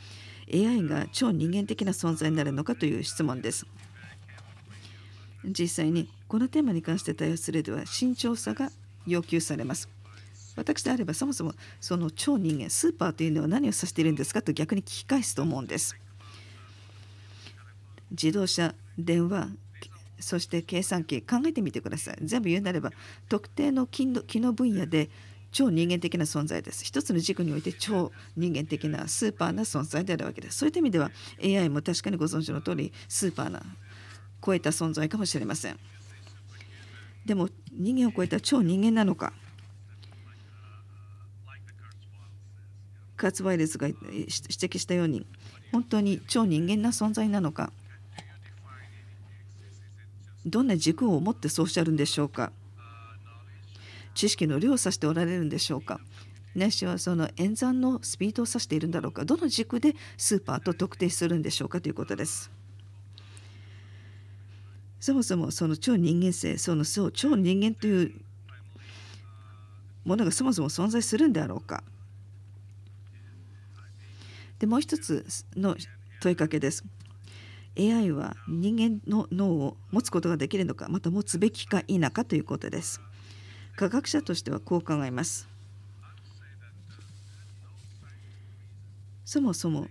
AI が超人間的な存在になるのかという質問です。実際にこのテーマに関して対応するでは慎重さが要求されます。私であればそもそもその超人間スーパーというのは何を指しているんですかと逆に聞き返すと思うんです。自動車電話そして計算機考えてみてください全部言うなれば特定の機能分野で超人間的な存在です。一つの軸において超人間的なスーパーな存在であるわけです。そういった意味では AI も確かにご存知の通りスーパーな超えた存在かもしれません。でも人間を超えた超人間なのか。カツワイルスが指摘したように本当に超人間な存在なのか。どんな軸を持ってそうおっしゃるんでしょうか知識の量を指しておられるんでしょうかないしはその演算のスピードを指しているんだろうかどの軸でスーパーと特定するんでしょうかということです。そもそもその超人間性その超人間というものがそもそも存在するんであろうかでもう一つの問いかけです。AI は人間の脳を持つことができるのかまた持つべきか否かということです科学者としてはこう考えますそもそも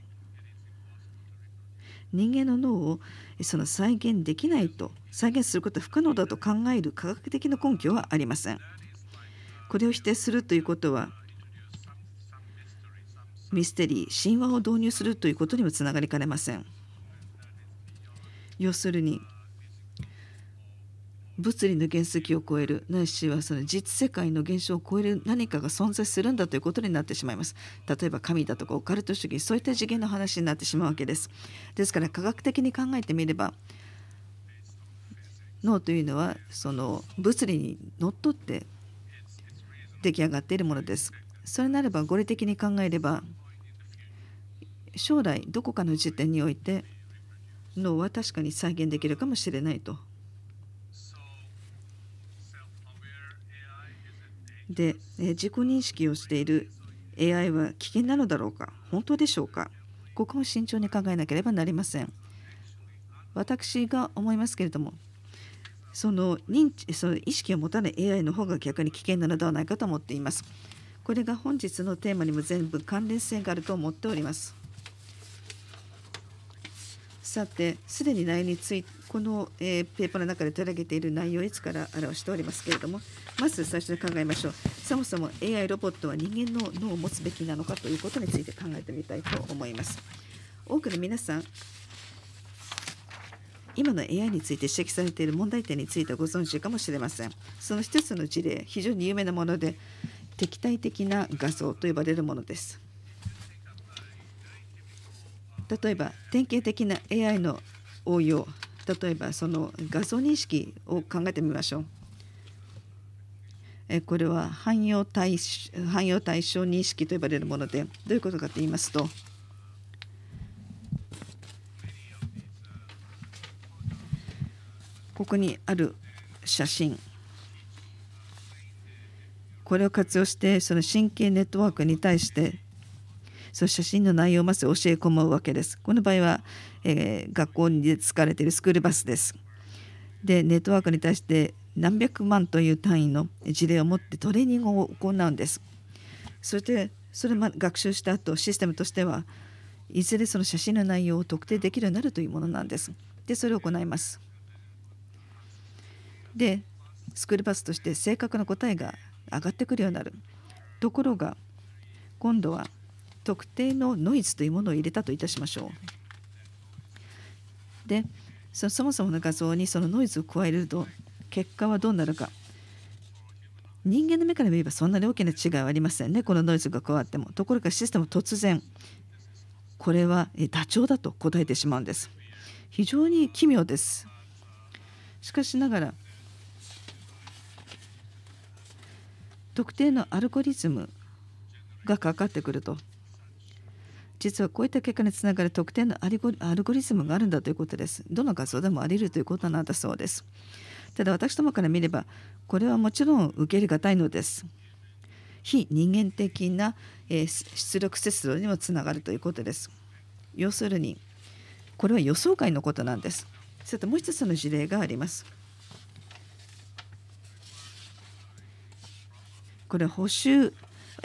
人間の脳をその再現できないと再現することは不可能だと考える科学的な根拠はありませんこれを否定するということはミステリー神話を導入するということにもつながりかねません要するに物理の原石を超えるないしはその実世界の現象を超える何かが存在するんだということになってしまいます例えば神だとかオカルト主義そういった次元の話になってしまうわけですですから科学的に考えてみれば脳というのはその物理にのっとって出来上がっているものですそれならば合理的に考えれば将来どこかの時点においてのは確かに再現できるかもしれないと。で、自己認識をしている AI は危険なのだろうか本当でしょうかここも慎重に考えなければなりません。私が思いますけれどもその認知その意識を持たない AI の方が逆に危険なのではないかと思っています。これが本日のテーマにも全部関連性があると思っております。さてすでに内容についてこの、えー、ペーパーの中で取り上げている内容をいつから表しておりますけれどもまず最初に考えましょうそもそも AI ロボットは人間の脳を持つべきなのかということについて考えてみたいと思います多くの皆さん今の AI について指摘されている問題点についてご存知かもしれませんその一つの事例非常に有名なもので敵対的な画像と呼ばれるものです例えば典型的な AI の応用例えばその画像認識を考えてみましょう。えこれは汎用対汎用対象認識と呼ばれるものでどういうことかと言いますとここにある写真これを活用してその神経ネットワークに対してその写真の内容をまず教え込むわけです。この場合は、えー、学校に使われているスクールバスです。でネットワークに対して何百万という単位の事例を持ってトレーニングを行うんです。そしてそれも学習した後システムとしてはいずれその写真の内容を特定できるようになるというものなんです。でそれを行います。でスクールバスとして正確な答えが上がってくるようになる。ところが今度は特定のノイズというものを入れたといたしましょう。でそそもそもの画像にそのノイズを加えると結果はどうなるか人間の目から見ればそんなに大きな違いはありませんねこのノイズが加わってもところがシステム突然これはダチョウだと答えてしまうんです非常に奇妙ですしかしながら特定のアルゴリズムがかかってくると実はこういった結果につながる特典のアルゴリズムがあるんだということですどの画像でもあり得るということなんだそうですただ私どもから見ればこれはもちろん受け入れがたいのです非人間的なえ出力節度にもつながるということです要するにこれは予想外のことなんですさてもう一つの事例がありますこれは報酬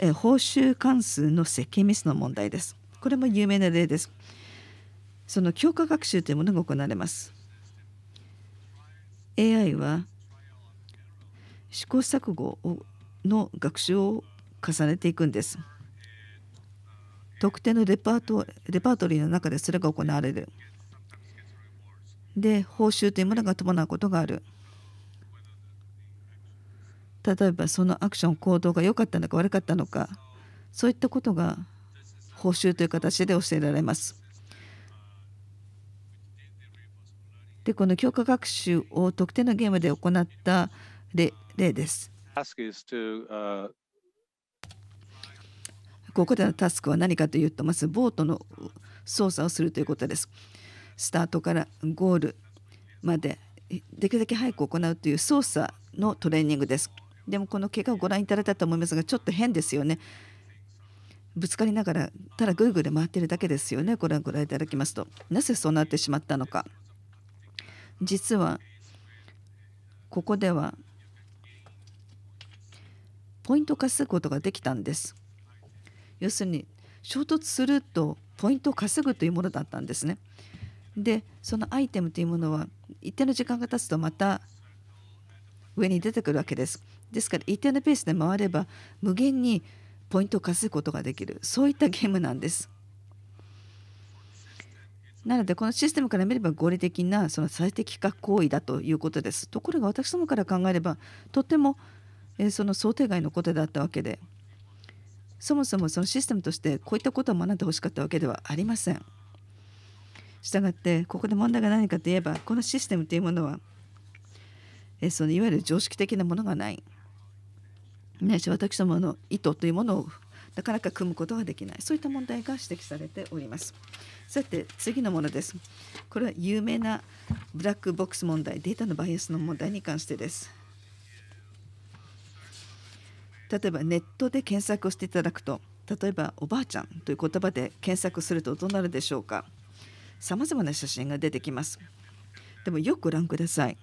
え報酬関数の設計ミスの問題ですこれも有名な例です。その強化学習というものが行われます。AI は試行錯誤の学習を重ねていくんです。特定のレパートレパートリーの中でそれが行われる。で報酬というものが伴うことがある。例えばそのアクション行動が良かったのか悪かったのかそういったことが報酬という形で教えられます。でこの強化学習を特定のゲームで行った例です。ここでのタスクは何かというとまずボートの操作をするということです。スタートからゴールまでできるだけ早く行うという操作のトレーニングです。でもこの結果をご覧いただいたと思いますがちょっと変ですよね。ぶつかりながらただぐるぐる回ってるだけですよねこれをご覧いただきますとなぜそうなってしまったのか実はここではポイント稼ぐことができたんです要するに衝突するとポイントを稼ぐというものだったんですねでそのアイテムというものは一定の時間が経つとまた上に出てくるわけですですから一定のペースで回れば無限にポイントを稼ぐことができるそういったゲームなんです。なのでこのシステムから見れば合理的なその最適化行為だということです。ところが私どもから考えればとてもその想定外のことだったわけでそもそもそのシステムとしてこういったことを学んでほしかったわけではありません。したがってここで問題が何かといえばこのシステムというものはそのいわゆる常識的なものがない。ないし私どもの意図というものをなかなか組むことができないそういった問題が指摘されておりますさて次のものですこれは有名なブラックボックス問題データのバイアスの問題に関してです例えばネットで検索をしていただくと例えばおばあちゃんという言葉で検索するとどうなるでしょうかさまざまな写真が出てきますでもよくご覧ください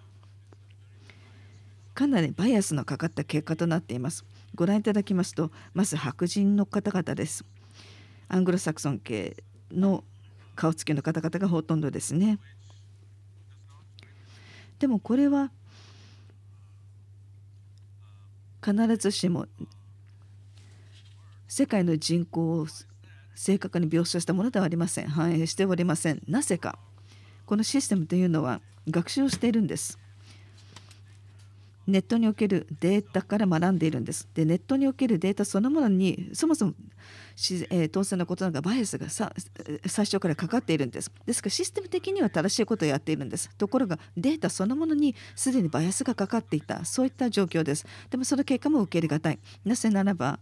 かなりバイアスのかかった結果となっていますご覧いただきますとまず白人の方々ですアングロサクソン系の顔つきの方々がほとんどですねでもこれは必ずしも世界の人口を正確に描写したものではありません反映しておりませんなぜかこのシステムというのは学習をしているんですネットにおけるデータから学んでいるんです。でネットにおけるデータそのものにそもそも、えー、当然のことなんかバイアスがさ最初からかかっているんです。ですからシステム的には正しいことをやっているんです。ところがデータそのものにすでにバイアスがかかっていたそういった状況です。でもその結果も受け入れがたい。なぜならば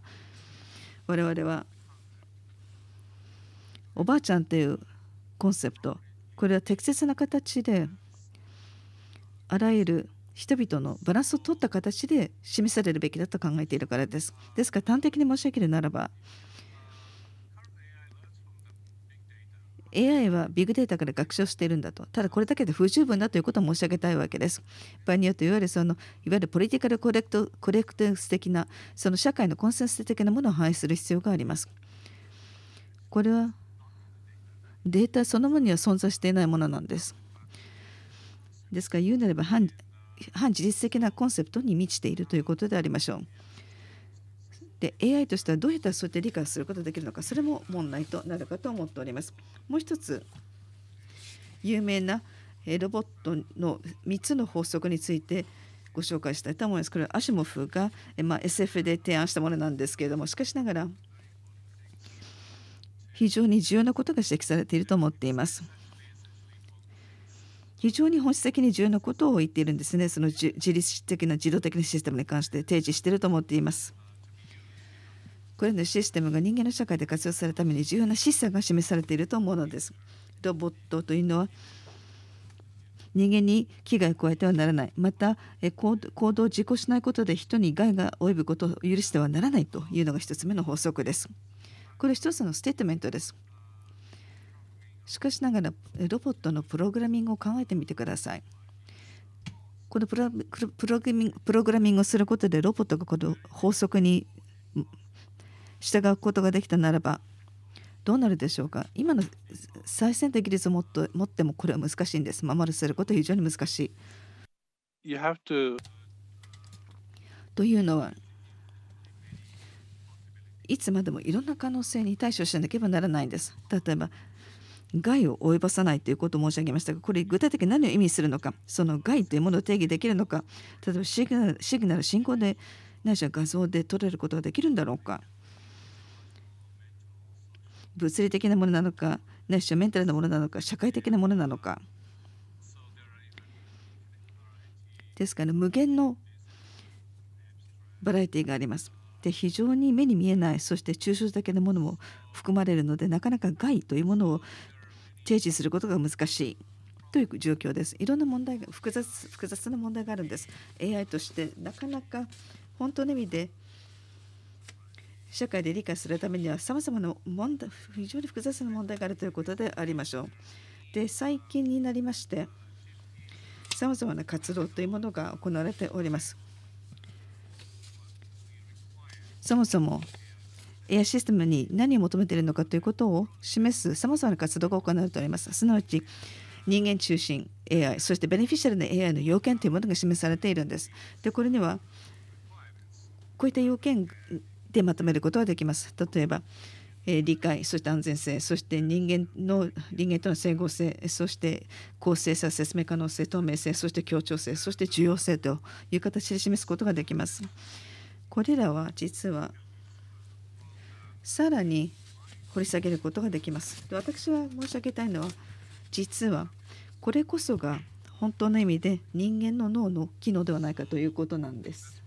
我々はおばあちゃんというコンセプトこれは適切な形であらゆる人々のバランスを取った形で示されるべきだと考えているからです。ですから端的に申し上げるならば AI はビッグデータから学習しているんだと、ただこれだけで不十分だということを申し上げたいわけです。場合によっていわゆるそのいわゆるポリティカルコレクトコレクトンス的なその社会のコンセンス的なものを反映する必要があります。これはデータそのものには存在していないものなんです。ですから言うなれば反反自律的なコンセプトに満ちているということでありましょう。で AI としてはどうやったらそうやって理解することができるのかそれも問題となるかと思っております。もう一つ有名なロボットの3つの法則についてご紹介したいと思います。これはアシモフが、まあ、SF で提案したものなんですけれどもしかしながら非常に重要なことが指摘されていると思っています。非常に本質的に重要なことを言っているんですねその自律的な自動的なシステムに関して提示していると思っていますこれのシステムが人間の社会で活用されるために重要な示唆が示されていると思うのですロボットというのは人間に危害を加えてはならないまた行動を実行しないことで人に害が及ぶことを許してはならないというのが1つ目の法則ですこれ1つのステートメントですしかしながらロボットのプログラミングを考えてみてください。このプログラミングをすることでロボットがこの法則に従うことができたならばどうなるでしょうか今の最先端技術を持ってもこれは難しいんです。守るすることは非常に難しい。というのはいつまでもいろんな可能性に対処しなければならないんです。例えば害を及ぼさないということを申し上げましたがこれ具体的に何を意味するのかその害というものを定義できるのか例えばシグナルシグナル進行でないしは画像で撮れることができるんだろうか物理的なものなのかないしはメンタルなものなのか社会的なものなのかですから無限のバラエティがあります。で非常に目に見えないそして抽象的なものも含まれるのでなかなか害というものを提示することが難しいという状況です。いろんな問題が複雑複雑な問題があるんです。AI としてなかなか本当の意味で社会で理解するためにはさまざまな問題非常に複雑な問題があるということでありましょう。で最近になりましてさまざまな活動というものが行われております。そもそもエアシステムに何を求めているのかということを示すさまざまな活動が行われております。すなわち人間中心 AI そしてベネフィシャルな AI の要件というものが示されているんです。でこれにはこういった要件でまとめることができます。例えば理解そして安全性そして人間の人間との整合性そして公正さ説明可能性透明性そして協調性そして重要性という形で示すことができます。これらは実はさらに掘り下げることができます。で私は申し上げたいのは実はこれこそが本当の意味で人間の脳の機能ではないかということなんです。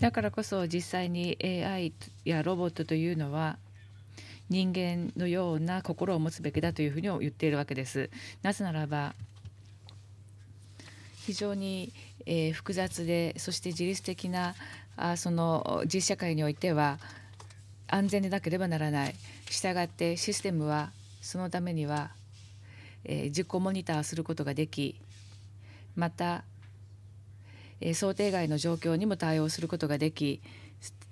だからこそ実際に AI やロボットというのは人間のような心を持つべきだというふうに言っているわけです。なぜならば非常に、複雑でそして自律的な、あその実社会においては安全でなければならないしたがってシステムはそのためには、えー、自己モニターすることができまた、えー、想定外の状況にも対応することができ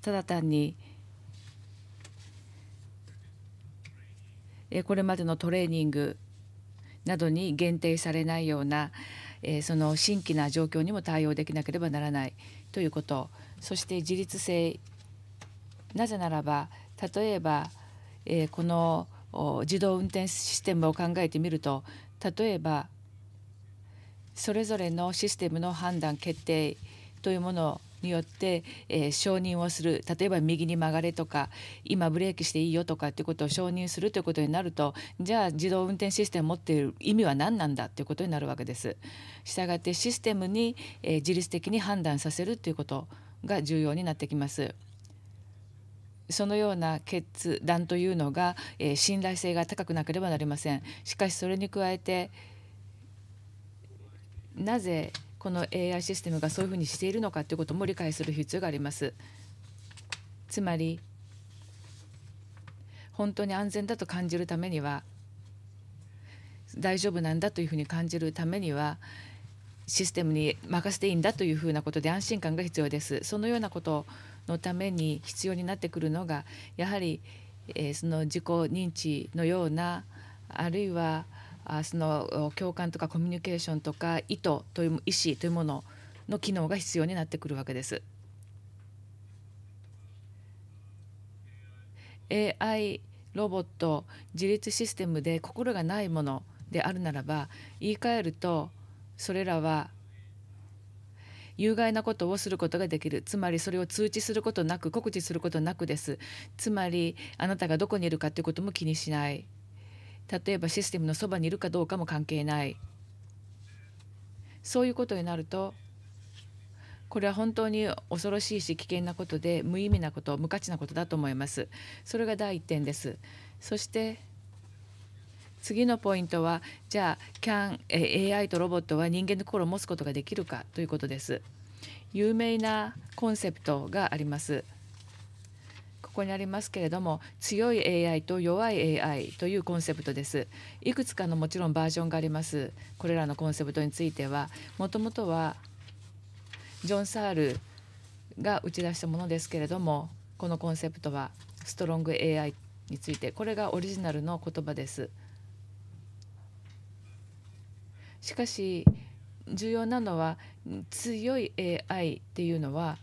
ただ単に、えー、これまでのトレーニングなどに限定されないような、えー、その新規な状況にも対応できなければならないということそして自立性なぜならば例えば、えー、この自動運転システムを考えてみると例えばそれぞれのシステムの判断決定というものによって、えー、承認をする例えば右に曲がれとか今ブレーキしていいよとかっていうことを承認するということになるとじゃあ自動運転システムを持っている意味は何なんだっていうことになるわけです。したがってシステムに、えー、自律的に判断させるということが重要になってきます。そのような決断というのが、えー、信頼性が高くなければなりません。しかしそれに加えてなぜこの AI システムがそういうふうにしているのかということも理解する必要があります。つまり本当に安全だと感じるためには大丈夫なんだというふうに感じるためにはシステムに任せていいんだというふうなことで安心感が必要です。そのようなことのために必要になってくるのがやはり、えー、その自己認知のようなあるいはあその共感とかコミュニケーションとか意図という意思というものの機能が必要になってくるわけです。AI ロボット自立システムで心がないものであるならば言い換えるとそれらは有害なことをすることができるつまりそれを通知することなく告知することなくですつまりあなたがどこにいるかということも気にしない例えばシステムのそばにいるかどうかも関係ないそういうことになるとこれは本当に恐ろしいし危険なことで無意味なこと無価値なことだと思いますそれが第一点ですそして次のポイントはじゃあ CAN、え AI とロボットは人間の心を持つことができるかということです。有名なコンセプトがあります。ここにありますけれども強い AI と弱い AI というコンセプトですいくつかのもちろんバージョンがありますこれらのコンセプトについてはもともとはジョン・サールが打ち出したものですけれどもこのコンセプトはストロング AI についてこれがオリジナルの言葉です。しかし重要なのは強い AI っていうのは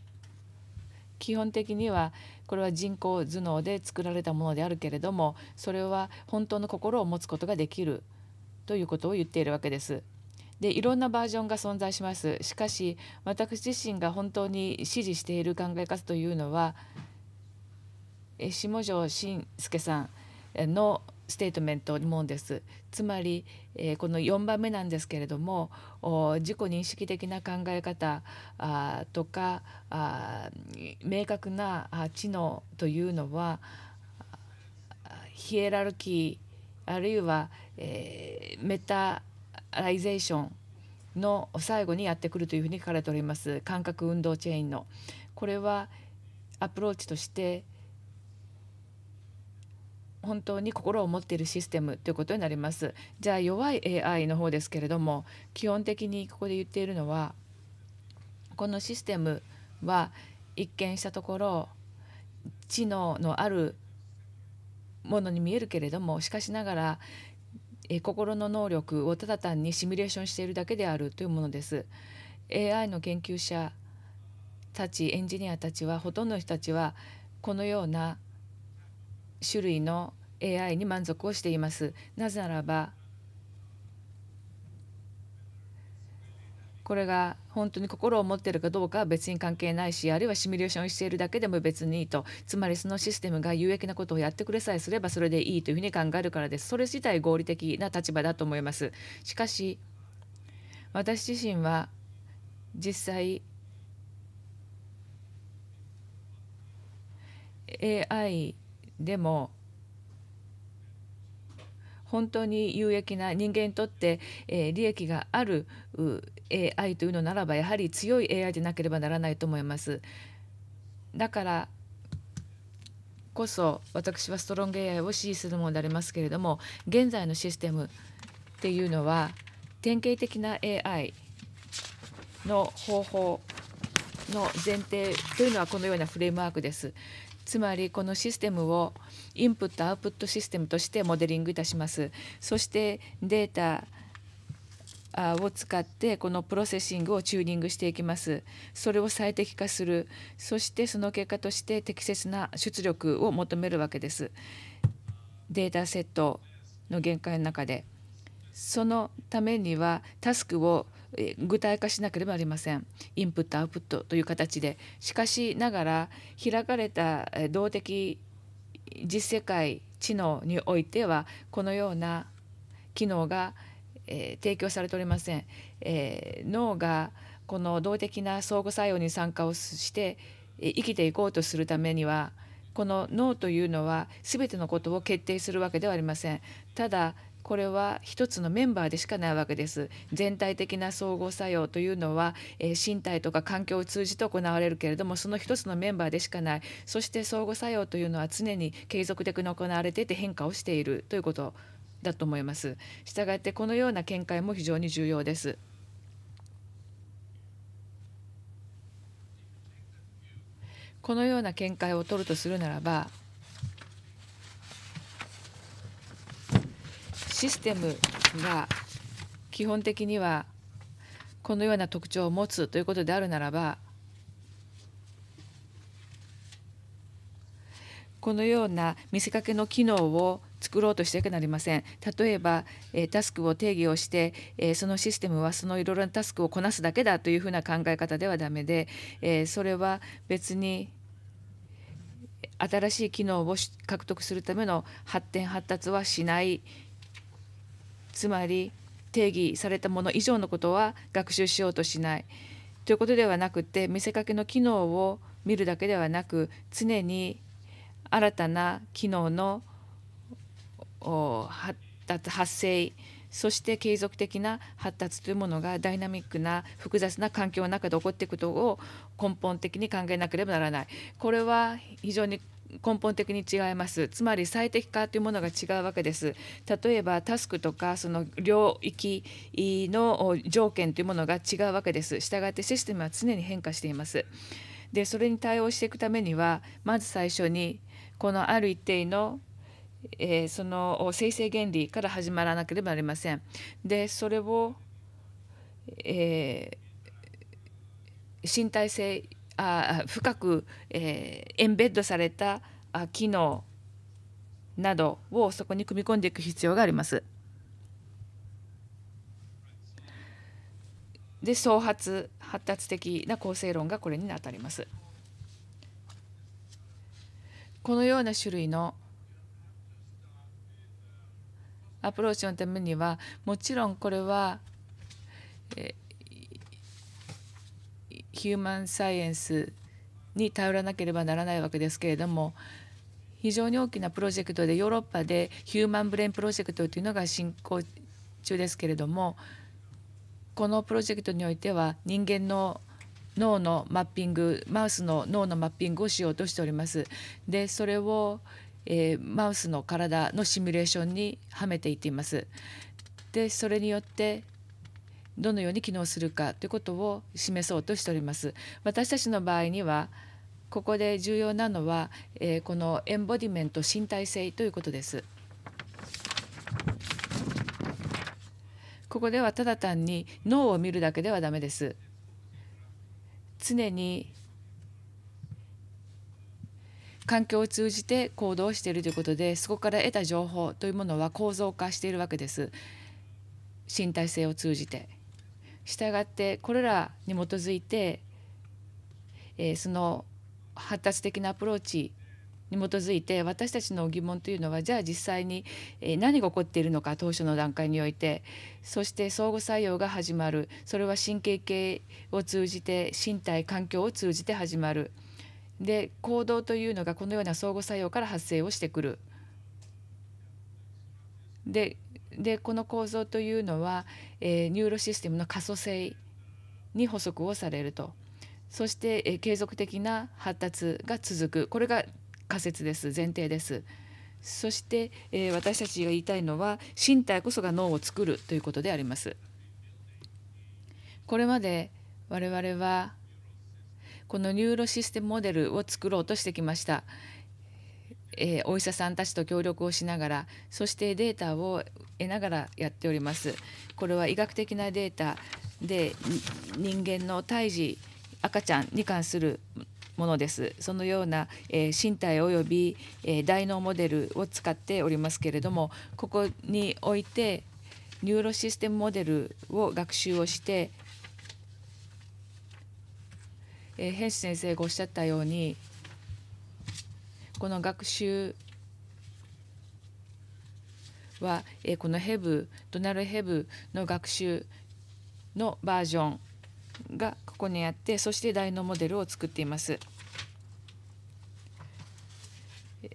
基本的にはこれは人工頭脳で作られたものであるけれどもそれは本当の心を持つことができるということを言っているわけです。でいろんなバージョンが存在します。しかし私自身が本当に支持している考え方というのは下條信介さんのステートメントにんですつまり、えー、この4番目なんですけれども自己認識的な考え方あとかあ明確な知能というのはヒエラルキーあるいは、えー、メタライゼーションの最後にやってくるというふうに書かれております感覚運動チェーンの。これはアプローチとして本当に心を持っているシステムということになります。じゃあ弱い AI の方ですけれども基本的にここで言っているのはこのシステムは一見したところ知能のあるものに見えるけれどもしかしながらえ心の能力をただ単にシミュレーションしているだけであるというものです。AI の研究者たちエンジニアたちはほとんどの人たちはこのような種類の AI に満足をしています。なぜならばこれが本当に心を持っているかどうかは別に関係ないしあるいはシミュレーションしているだけでも別にいいとつまりそのシステムが有益なことをやってくれさえすればそれでいいというふうに考えるからですそれ自体合理的な立場だと思いますしかし私自身は実際 AI でも本当に有益な人間にとって、えー、利益がある AI というのならばやはり強い AI でなければならないと思います。だからこそ私はストロング AI を支持するものでありますけれども現在のシステムっていうのは典型的な AI の方法の前提というのはこのようなフレームワークです。つまりこのシステムをインプットアウトプットシステムとしてモデリングいたしますそしてデータを使ってこのプロセッシングをチューニングしていきますそれを最適化するそしてその結果として適切な出力を求めるわけですデータセットの限界の中でそのためにはタスクを具体化しなければなりませんインプットアウトプットという形でしかしながら開かれた動的実世界知能においてはこのような機能が、えー、提供されておりません、えー、脳がこの動的な相互作用に参加をして生きていこうとするためにはこの脳というのは全てのことを決定するわけではありませんただこれは一つのメンバーでしかないわけです全体的な相互作用というのは、えー、身体とか環境を通じて行われるけれどもその一つのメンバーでしかないそして相互作用というのは常に継続的に行われていて変化をしているということだと思いますしたがってこのような見解も非常に重要ですこのような見解を取るとするならばシステムが基本的にはこのような特徴を持つということであるならばこのような見せかけの機能を作ろうとしていけなりません例えばタスクを定義をしてそのシステムはそのいろいろなタスクをこなすだけだというふうな考え方ではダメでそれは別に新しい機能を獲得するための発展発達はしないつまり定義されたもの以上のことは学習しようとしないということではなくて見せかけの機能を見るだけではなく常に新たな機能の発達発生そして継続的な発達というものがダイナミックな複雑な環境の中で起こっていくことを根本的に考えなければならないこれは非常に根本的に違いますつまり最適化というものが違うわけです例えばタスクとかその領域の条件というものが違うわけですしたってシステムは常に変化していますでそれに対応していくためにはまず最初にこのある一定のえー、その生成原理から始まらなければなりません。でそれを、えー、身体性あ深く、えー、エンベッドされたあ機能などをそこに組み込んでいく必要があります。で創発発達的な構成論がこれにあたります。このような種類のアプローチのためにはもちろんこれは、えーヒューマンサイエンスに頼らなければならないわけですけれども非常に大きなプロジェクトでヨーロッパでヒューマンブレインプロジェクトというのが進行中ですけれどもこのプロジェクトにおいては人間の脳のマッピングマウスの脳のマッピングをしようとしております。でそれを、えー、マウスの体のシミュレーションにはめていっています。でそれによってどのように機能するかということを示そうとしております。私たちの場合にはここで重要なのは、えー、このエンボディメント身体性ということです。ここではただ単に脳を見るだけではダメです。常に環境を通じて行動しているということでそこから得た情報というものは構造化しているわけです身体性を通じてしたがってこれらに基づいて、えー、その発達的なアプローチに基づいて私たちの疑問というのはじゃあ実際に何が起こっているのか当初の段階においてそして相互作用が始まるそれは神経系を通じて身体環境を通じて始まるで行動というのがこのような相互作用から発生をしてくるででこの構造というのは、えー、ニューロシステムの可塑性に補足をされるとそして、えー、継続的な発達が続くこれが仮説です前提です。そして、えー、私たちが言いたいのは身体こそが脳を作るということであります。これまで我々はこのニューロシステムモデルを作ろうとしてきました。えー、お医者さんたちと協力をしながらそしてデータを得ながらやっておりますこれは医学的なデータで人間の胎児赤ちゃんに関するものですそのような、えー、身体及び、えー、大脳モデルを使っておりますけれどもここにおいてニューロシステムモデルを学習をして、えー、平氏先生がおっしゃったようにこの学習は、えこのヘブドナル・ヘブの学習のバージョンがここにあってそして大のモデルを作っています。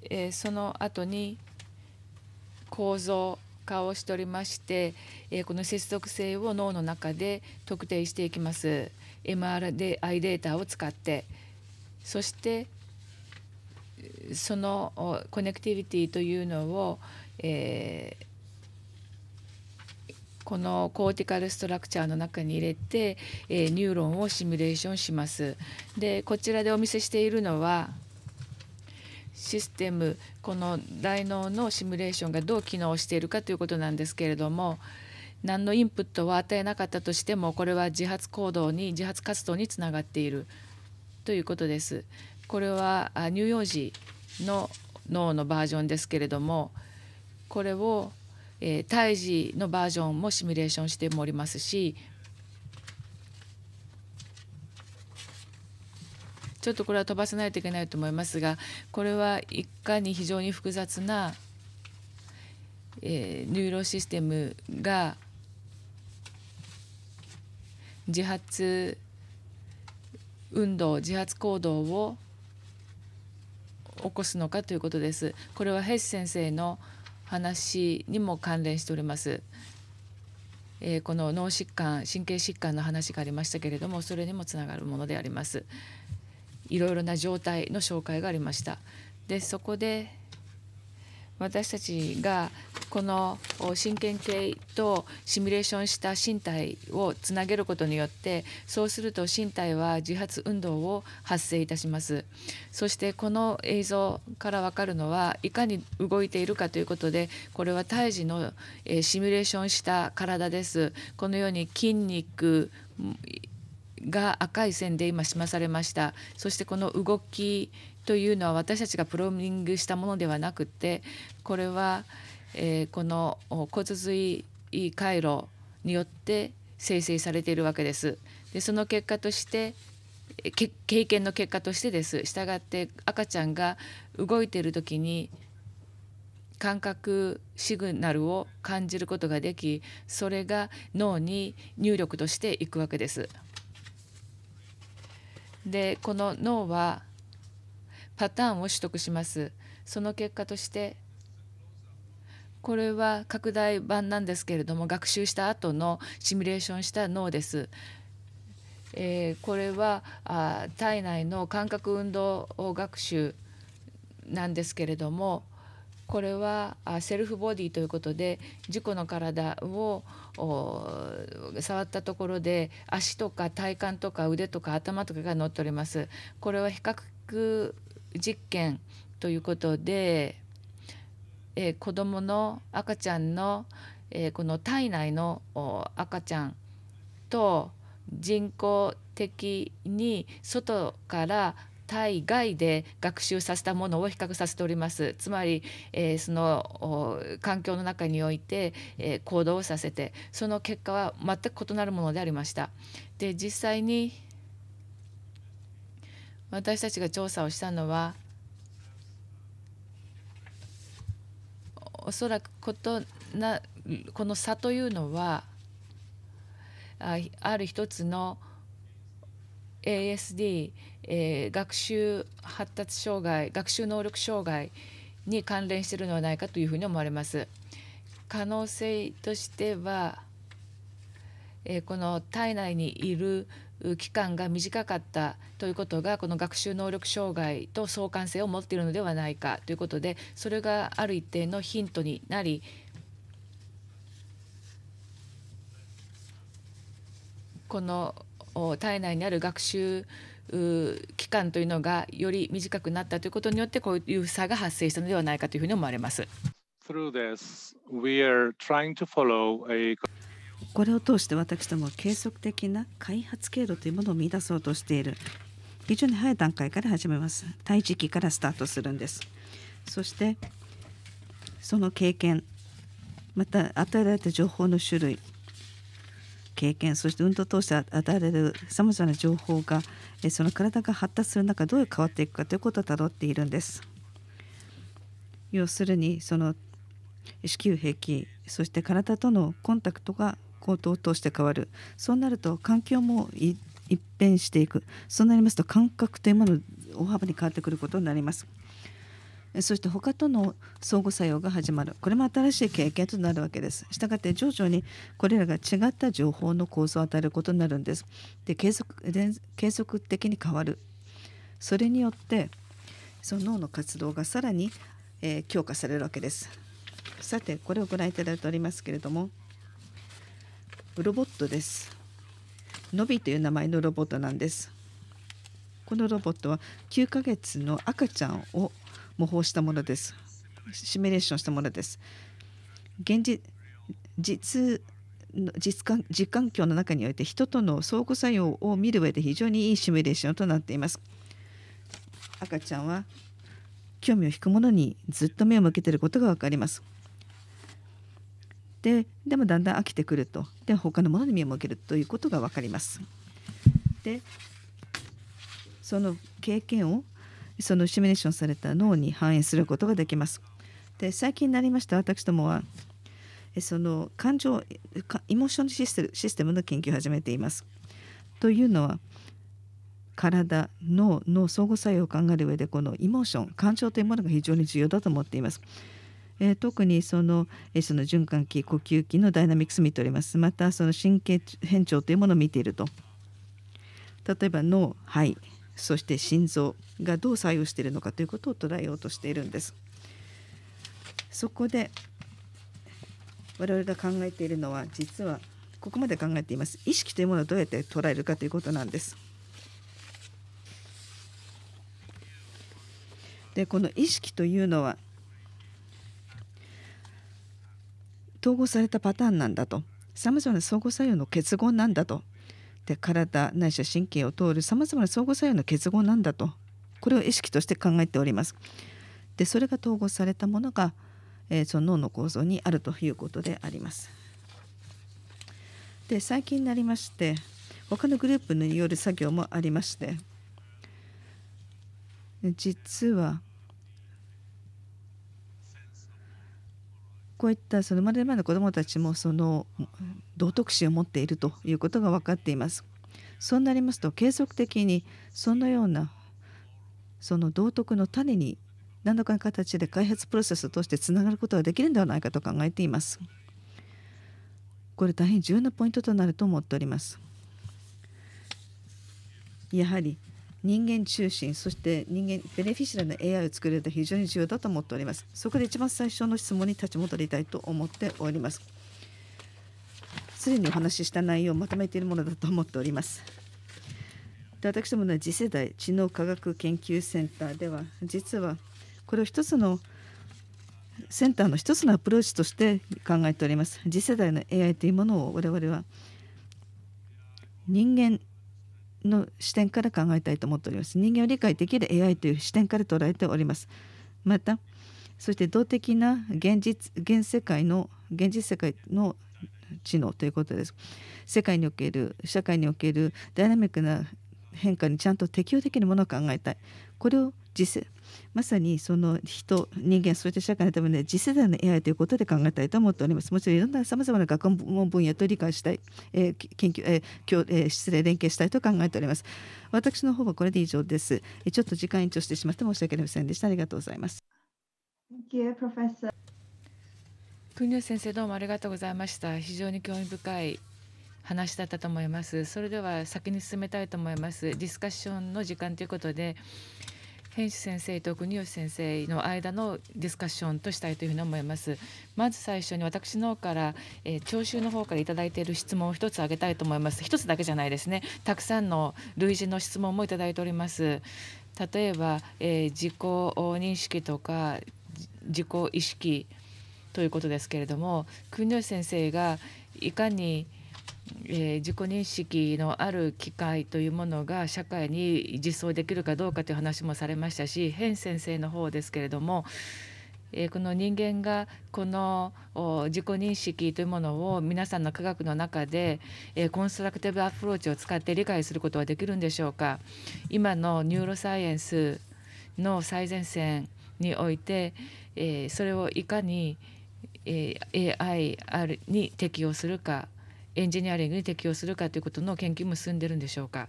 えその後に構造化をしておりまして、えこの接続性を脳の中で特定していきます MRI データを使ってそしてそのコネクティビティというのを、えー、このコーティカルストラクチャーの中に入れて、えー、ニューロンをシミュレーションします。でこちらでお見せしているのはシステムこの大脳のシミュレーションがどう機能しているかということなんですけれども何のインプットは与えなかったとしてもこれは自発行動に自発活動につながっているということです。これは乳幼児の脳のバージョンですけれどもこれを、えー、胎児のバージョンもシミュレーションしてもおりますしちょっとこれは飛ばさないといけないと思いますがこれはいかに非常に複雑な、えー、ニューロシステムが自発運動自発行動を起こすのかということです。これはヘッシ先生の話にも関連しております。えー、この脳疾患神経疾患の話がありましたけれどもそれにもつながるものであります。いろいろな状態の紹介がありました。でそこで私たちがこの神経系とシミュレーションした身体をつなげることによってそうすると身体は自発運動を発生いたしますそしてこの映像から分かるのはいかに動いているかということでこれは胎児のシミュレーションした体ですこのように筋肉が赤い線で今示されましたそしてこの動きというのは私たちがプロミングしたものではなくてこれは、えー、この骨髄回路によって生成されているわけです。でその結果として経験の結果としてです。したがって赤ちゃんが動いている時に感覚シグナルを感じることができそれが脳に入力としていくわけです。でこの脳はパターンを取得します。その結果としてこれは拡大版なんですけれども学習した後のシミュレーションした脳です。えー、これはあ体内の感覚運動学習なんですけれどもこれはセルフボディということで自己の体を触ったところで足とか体幹とか腕とか頭とかが乗っております。これは比較実験ということで、えー、子どもの赤ちゃんの、えー、この体内の赤ちゃんと人工的に外から体外で学習させたものを比較させておりますつまり、えー、その環境の中において、えー、行動をさせてその結果は全く異なるものでありました。で実際に私たちが調査をしたのはおそらくことなこの差というのはある一つの ASD、えー、学習発達障害学習能力障害に関連しているのではないかというふうに思われます。可能性としては、えー、この体内にいる期間が短かったということがこの学習能力障害と相関性を持っているのではないかということでそれがある一定のヒントになりこの体内にある学習期間というのがより短くなったということによってこういう差が発生したのではないかというふうに思われます。これを通して私どもは継続的な開発経路というものを見出そうとしている非常に早い段階から始めます胎児期からスタートするんですそしてその経験また与えられた情報の種類経験そして運動を通して与えられるさまざまな情報がその体が発達する中どう変わっていくかということをたどっているんです。要するにその子宮壁そして体とのコンタクトが行動を通して変わるそうなると環境も一変していくそうなりますと感覚というもの大幅に変わってくることになりますそして他との相互作用が始まるこれも新しい経験となるわけですしたがって徐々にこれらが違った情報の構造を与えることになるんですで継続継続的に変わるそれによってその脳の活動がさらに、え強化されるわけですさてこれをご覧いただいておりますけれどもロボットです。のびという名前のロボットなんです。このロボットは9ヶ月の赤ちゃんを模倣したものです。シミュレーションしたものです。現実実実感実環境の中において人との相互作用を見る上で非常にいいシミュレーションとなっています。赤ちゃんは興味を引くものにずっと目を向けていることがわかります。ででもだんだん飽きてくるとで他のものに目を向けるということが分かります。でその経験をそのシミュレーションされた脳に反映することができます。で最近になりました私どもはその感情イモーションシステムシステムの研究を始めています。というのは体脳の相互作用を考える上でこのイモーション感情というものが非常に重要だと思っています。えー、特にその,、えその循環器呼吸器のダイナミクス見ておりますまたその神経変調というものを見ていると例えば脳肺そして心臓がどう作用しているのかということを捉えようとしているんです。そこで我々が考えているのは実はここまで考えています意識というものをどうやって捉えるかということなんです。でこの意識というのは統合されたパターンなんだとさまざまな相互作用の結合なんだとで体内い神経を通るさまざまな相互作用の結合なんだとこれを意識として考えております。でそれが統合されたものが、えー、その脳の構造にあるということであります。で最近になりまして他のグループによる作業もありまして実はこういったその生まれる前の子どもたちもその道徳心を持っているということが分かっています。そうなりますと継続的にそのようなその道徳の種に何らかの形で開発プロセスとしてつながることができるんではないかと考えています。これ大変重要なポイントとなると思っております。やはり人間中心そして人間ベネフィシャルな AI を作ると非常に重要だと思っておりますそこで一番最初の質問に立ち戻りたいと思っておりますすでにお話しした内容をまとめているものだと思っておりますで私どもの次世代知能科学研究センターでは実はこれを一つのセンターの一つのアプローチとして考えております次世代の AI というものを我々は人間の視点から考えたいと思っております人間を理解できる AI という視点から捉えておりますまたそして動的な現実現世界の現実世界の知能ということです世界における社会におけるダイナミックな変化にちゃんと適応できるものを考えたいこれを実践まさにその人人間そして社会のための次世代の AI ということで考えたいと思っておりますもちろんいろんなさまざまな学問分野と理解したい、えー、研究、えー、今日、えー、失礼連携したいと考えております私の方はこれで以上ですちょっと時間延長してしまって申し訳ありませんでしたありがとうございます国吉先生どうもありがとうございました非常に興味深い話だったと思いますそれでは先に進めたいと思いますディスカッションの時間ということで編集先生と国吉先生の間のディスカッションとしたいというふうに思いますまず最初に私の方から、えー、聴衆の方からいただいている質問を一つ挙げたいと思います一つだけじゃないですねたくさんの類似の質問もいただいております例えば、えー、自己認識とか自己意識ということですけれども国吉先生がいかに、えー、自己認識のある機会というものが社会に実装できるかどうかという話もされましたしヘン先生の方ですけれども、えー、この人間がこの自己認識というものを皆さんの科学の中で、えー、コンストラクティブアプローチを使って理解することはできるんでしょうか今のニューロサイエンスの最前線において、えそれをいかに、え AI に適用するか。エンジニアリングに適用するかということの研究も進んでるんでしょうか。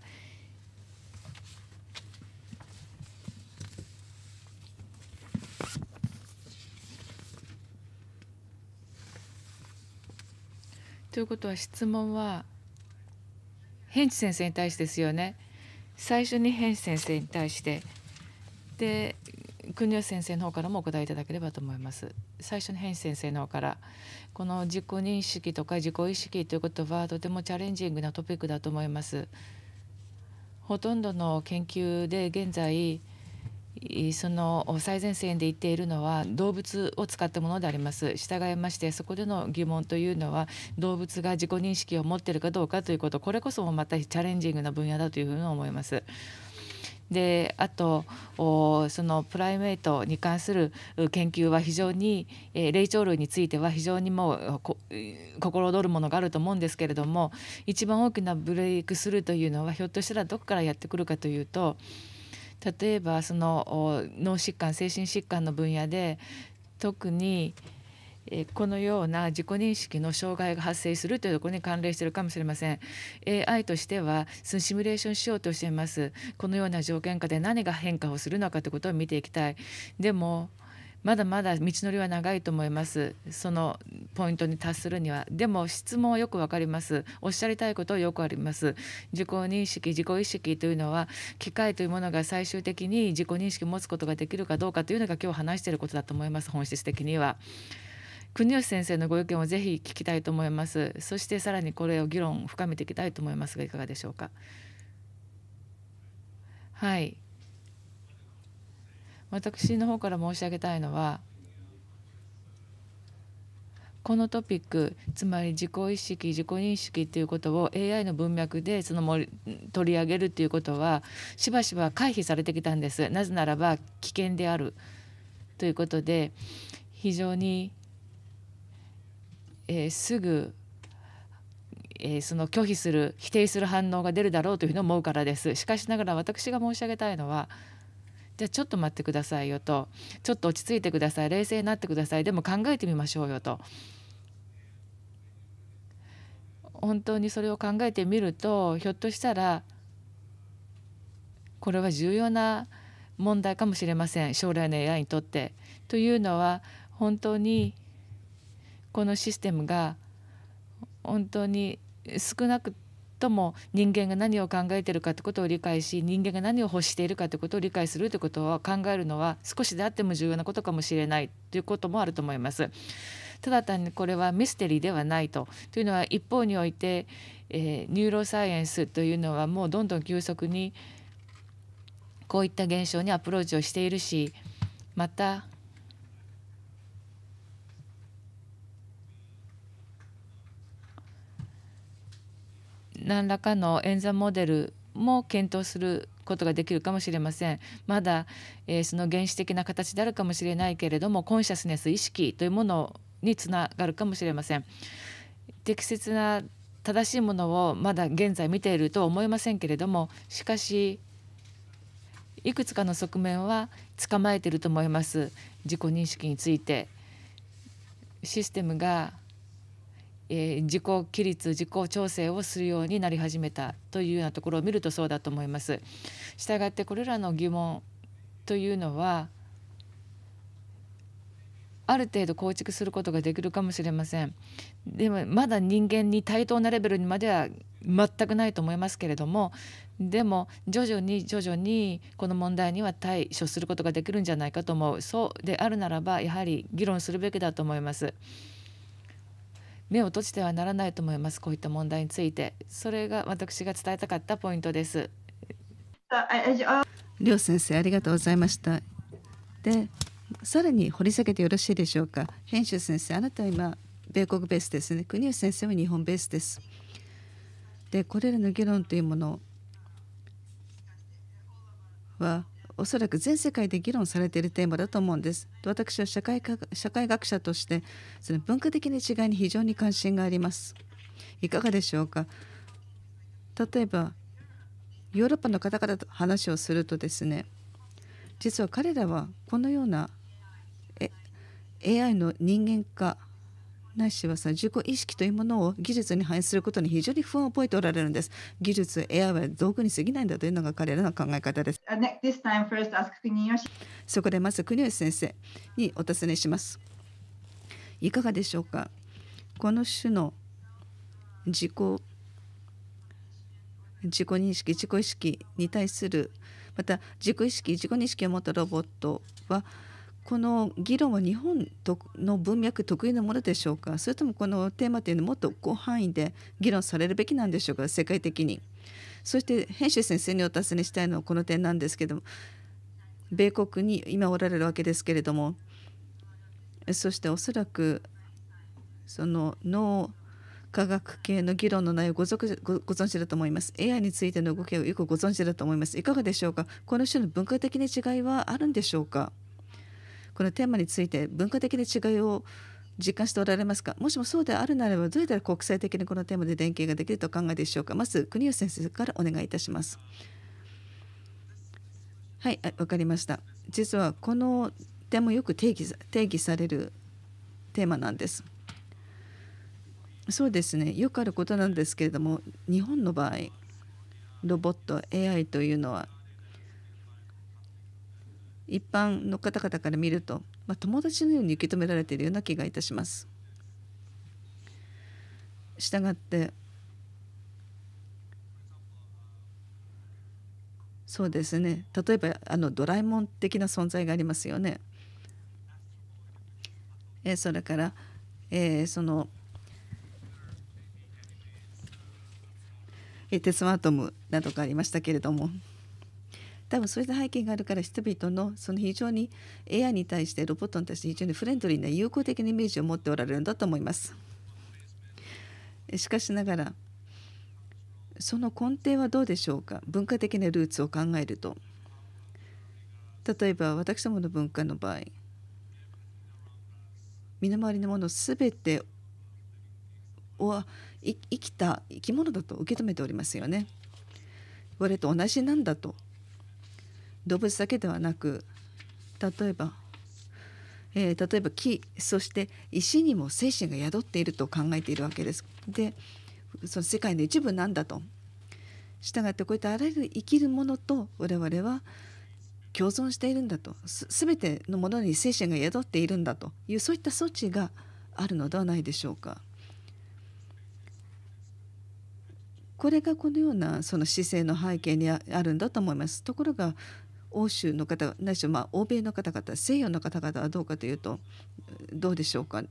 ということは質問はヘンチ先生に対してですよね最初にヘンチ先生に対してで国吉先生の方からもお答えいただければと思います最初に変先生の方からこの自己認識とか自己意識ということはとてもチャレンジングなトピックだと思いますほとんどの研究で現在その最前線で言っているのは動物を使ったものであります従いましてそこでの疑問というのは動物が自己認識を持っているかどうかということこれこそもまたチャレンジングな分野だというふうに思います。であとそのプライメートに関する研究は非常に、えー、霊長類については非常にもう心躍るものがあると思うんですけれども一番大きなブレイクスルーというのはひょっとしたらどこからやってくるかというと例えばその脳疾患精神疾患の分野で特に、えこのような自己認識の障害が発生するというところに関連しているかもしれません AI としてはそのシミュレーションしようとしていますこのような条件下で何が変化をするのかということを見ていきたいでもまだまだ道のりは長いと思いますそのポイントに達するにはでも質問はよくわかりますおっしゃりたいことはよくあります自己認識自己意識というのは機械というものが最終的に自己認識を持つことができるかどうかというのが今日話していることだと思います本質的には。国吉先生のご意見をぜひ聞きたいと思いますそしてさらにこれを議論を深めていきたいと思いますがいかがでしょうかはい私の方から申し上げたいのはこのトピックつまり自己意識自己認識っていうことを AI の文脈でその取り上げるということはしばしば回避されてきたんですなぜならば危険であるということで非常にえー、すぐ、えー、その拒否する否定する反応が出るだろうというふうに思うからですしかしながら私が申し上げたいのはじゃあちょっと待ってくださいよとちょっと落ち着いてください冷静になってくださいでも考えてみましょうよと本当にそれを考えてみるとひょっとしたらこれは重要な問題かもしれません将来の AI にとって。というのは本当にこのシステムが本当に少なくとも人間が何を考えてるかってことを理解し人間が何を欲しているかということを理解するということを考えるのは少しであっても重要なことかもしれないということもあると思います。ただ単にこれはミステリーではないと。というのは一方において、えー、ニューロサイエンスというのはもうどんどん急速にこういった現象にアプローチをしているしまた何らかの演算モデルも検討することができるかもしれませんまだ、えー、その原始的な形であるかもしれないけれどもコンシャスネス意識というものにつながるかもしれません適切な正しいものをまだ現在見ているとは思いませんけれどもしかしいくつかの側面は捕まえていると思います自己認識についてシステムがえー、自己規律自己調整をするようになり始めたというようなところを見るとそうだと思います。したがってこれらの疑問というのはある程度構築することができるかもしれませんでもまだ人間に対等なレベルにまでは全くないと思いますけれどもでも徐々に徐々にこの問題には対処することができるんじゃないかと思うそうであるならばやはり議論するべきだと思います。目を閉じてはならないと思いますこういった問題についてそれが私が伝えたかったポイントです両先生ありがとうございましたでさらに掘り下げてよろしいでしょうか編集先生あなたは今米国ベースですね国吉先生は日本ベースですでこれらの議論というものはおそらく全世界で議論されているテーマだと思うんです。私は社会社会学者としてその文化的な違いに非常に関心があります。いかがでしょうか例えばヨーロッパの方々と話をするとですね実は彼らはこのような AI の人間化ないしはさ自己意識というものを技術に反映することに非常に不安を覚えておられるんです。技術、エアは道具に過ぎないんだというのが彼らの考え方です。そこでまず国吉先生にお尋ねします。いかがでしょうかこの種の自己自己認識自己意識に対するまた自己意識自己認識を持ったロボットはこの議論は日本の文脈得意なものでしょうかそれともこのテーマというのはもっと広範囲で議論されるべきなんでしょうか世界的にそして編集先生にお尋ねしたいのはこの点なんですけども米国に今おられるわけですけれどもそしておそらくその脳科学系の議論の内容をご存知だと思います。AI についての動きをよくご存知だと思います。いかがでしょうかこの種の文化的な違いはあるんでしょうかこのテーマについて文化的な違いを実感しておられますかもしもそうであるならばどうやったら国際的にこのテーマで連携ができると考えでしょうかまず国吉先生からお願いいたしますはいわかりました実はこの点もよく定義定義されるテーマなんですそうですねよくあることなんですけれども日本の場合ロボット AI というのは一般の方々から見ると、まあ、友達のように受け止められているような気がいたします。したがってそうですね例えばあのドラえもん的な存在がありますよね。えそれから、えー、その「鉄腕アトム」などがありましたけれども。多分そういった背景があるから人々のその非常に AI に対してロボットに対して非常にフレンドリーな友好的なイメージを持っておられるんだと思います。しかしながらその根底はどうでしょうか文化的なルーツを考えると例えば私どもの文化の場合身の回りのもの全てを生きた生き物だと受け止めておりますよね。我と同じなんだと動物だけではなく例えば、えー、例えば木そして石にも精神が宿っていると考えているわけです。でその世界の一部なんだと。したがってこういったあらゆる生きるものと我々は共存しているんだと全てのものに精神が宿っているんだというそういった措置があるのではないでしょうか。これがこのようなその姿勢の背景にあるんだと思います。ところが欧州の方ないしはまあ欧米の方々西洋の方々はどうかというとどうでしょうか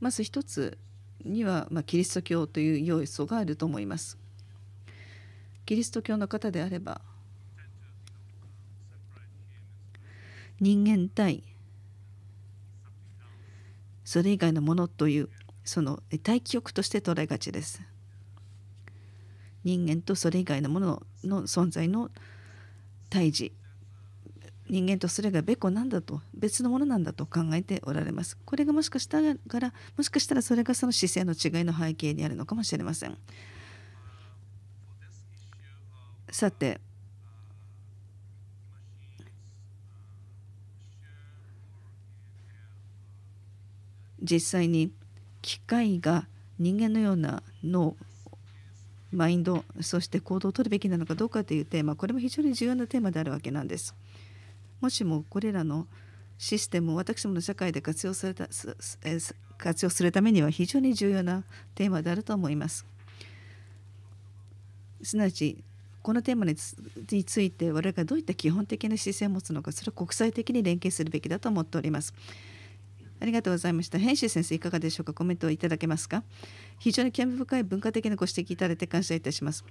まず一つには、まあ、キリスト教という要素があると思います。キリスト教の方であれば人間対それ以外のものというその大記憶として捉えがちです。人間とそれ以外のものの存在の対峙人間とそれがべこなんだと別のものなんだと考えておられますこれがもしかしたらもしかしたらそれがその姿勢の違いの背景にあるのかもしれませんさて実際に機械が人間のような脳マインドそして行動をとるべきなのかどうかというテーマこれも非常に重要なテーマであるわけなんです。もしもこれらのシステムを私どもの社会で活用された活用するためには非常に重要なテーマであると思います。すなわちこのテーマについて我々がどういった基本的な姿勢を持つのかそれは国際的に連携するべきだと思っております。ありがとうございました。編集先生いかがでしょうかコメントをいただけますか非常に興味深い文化的なご指摘いただいて感謝いたします。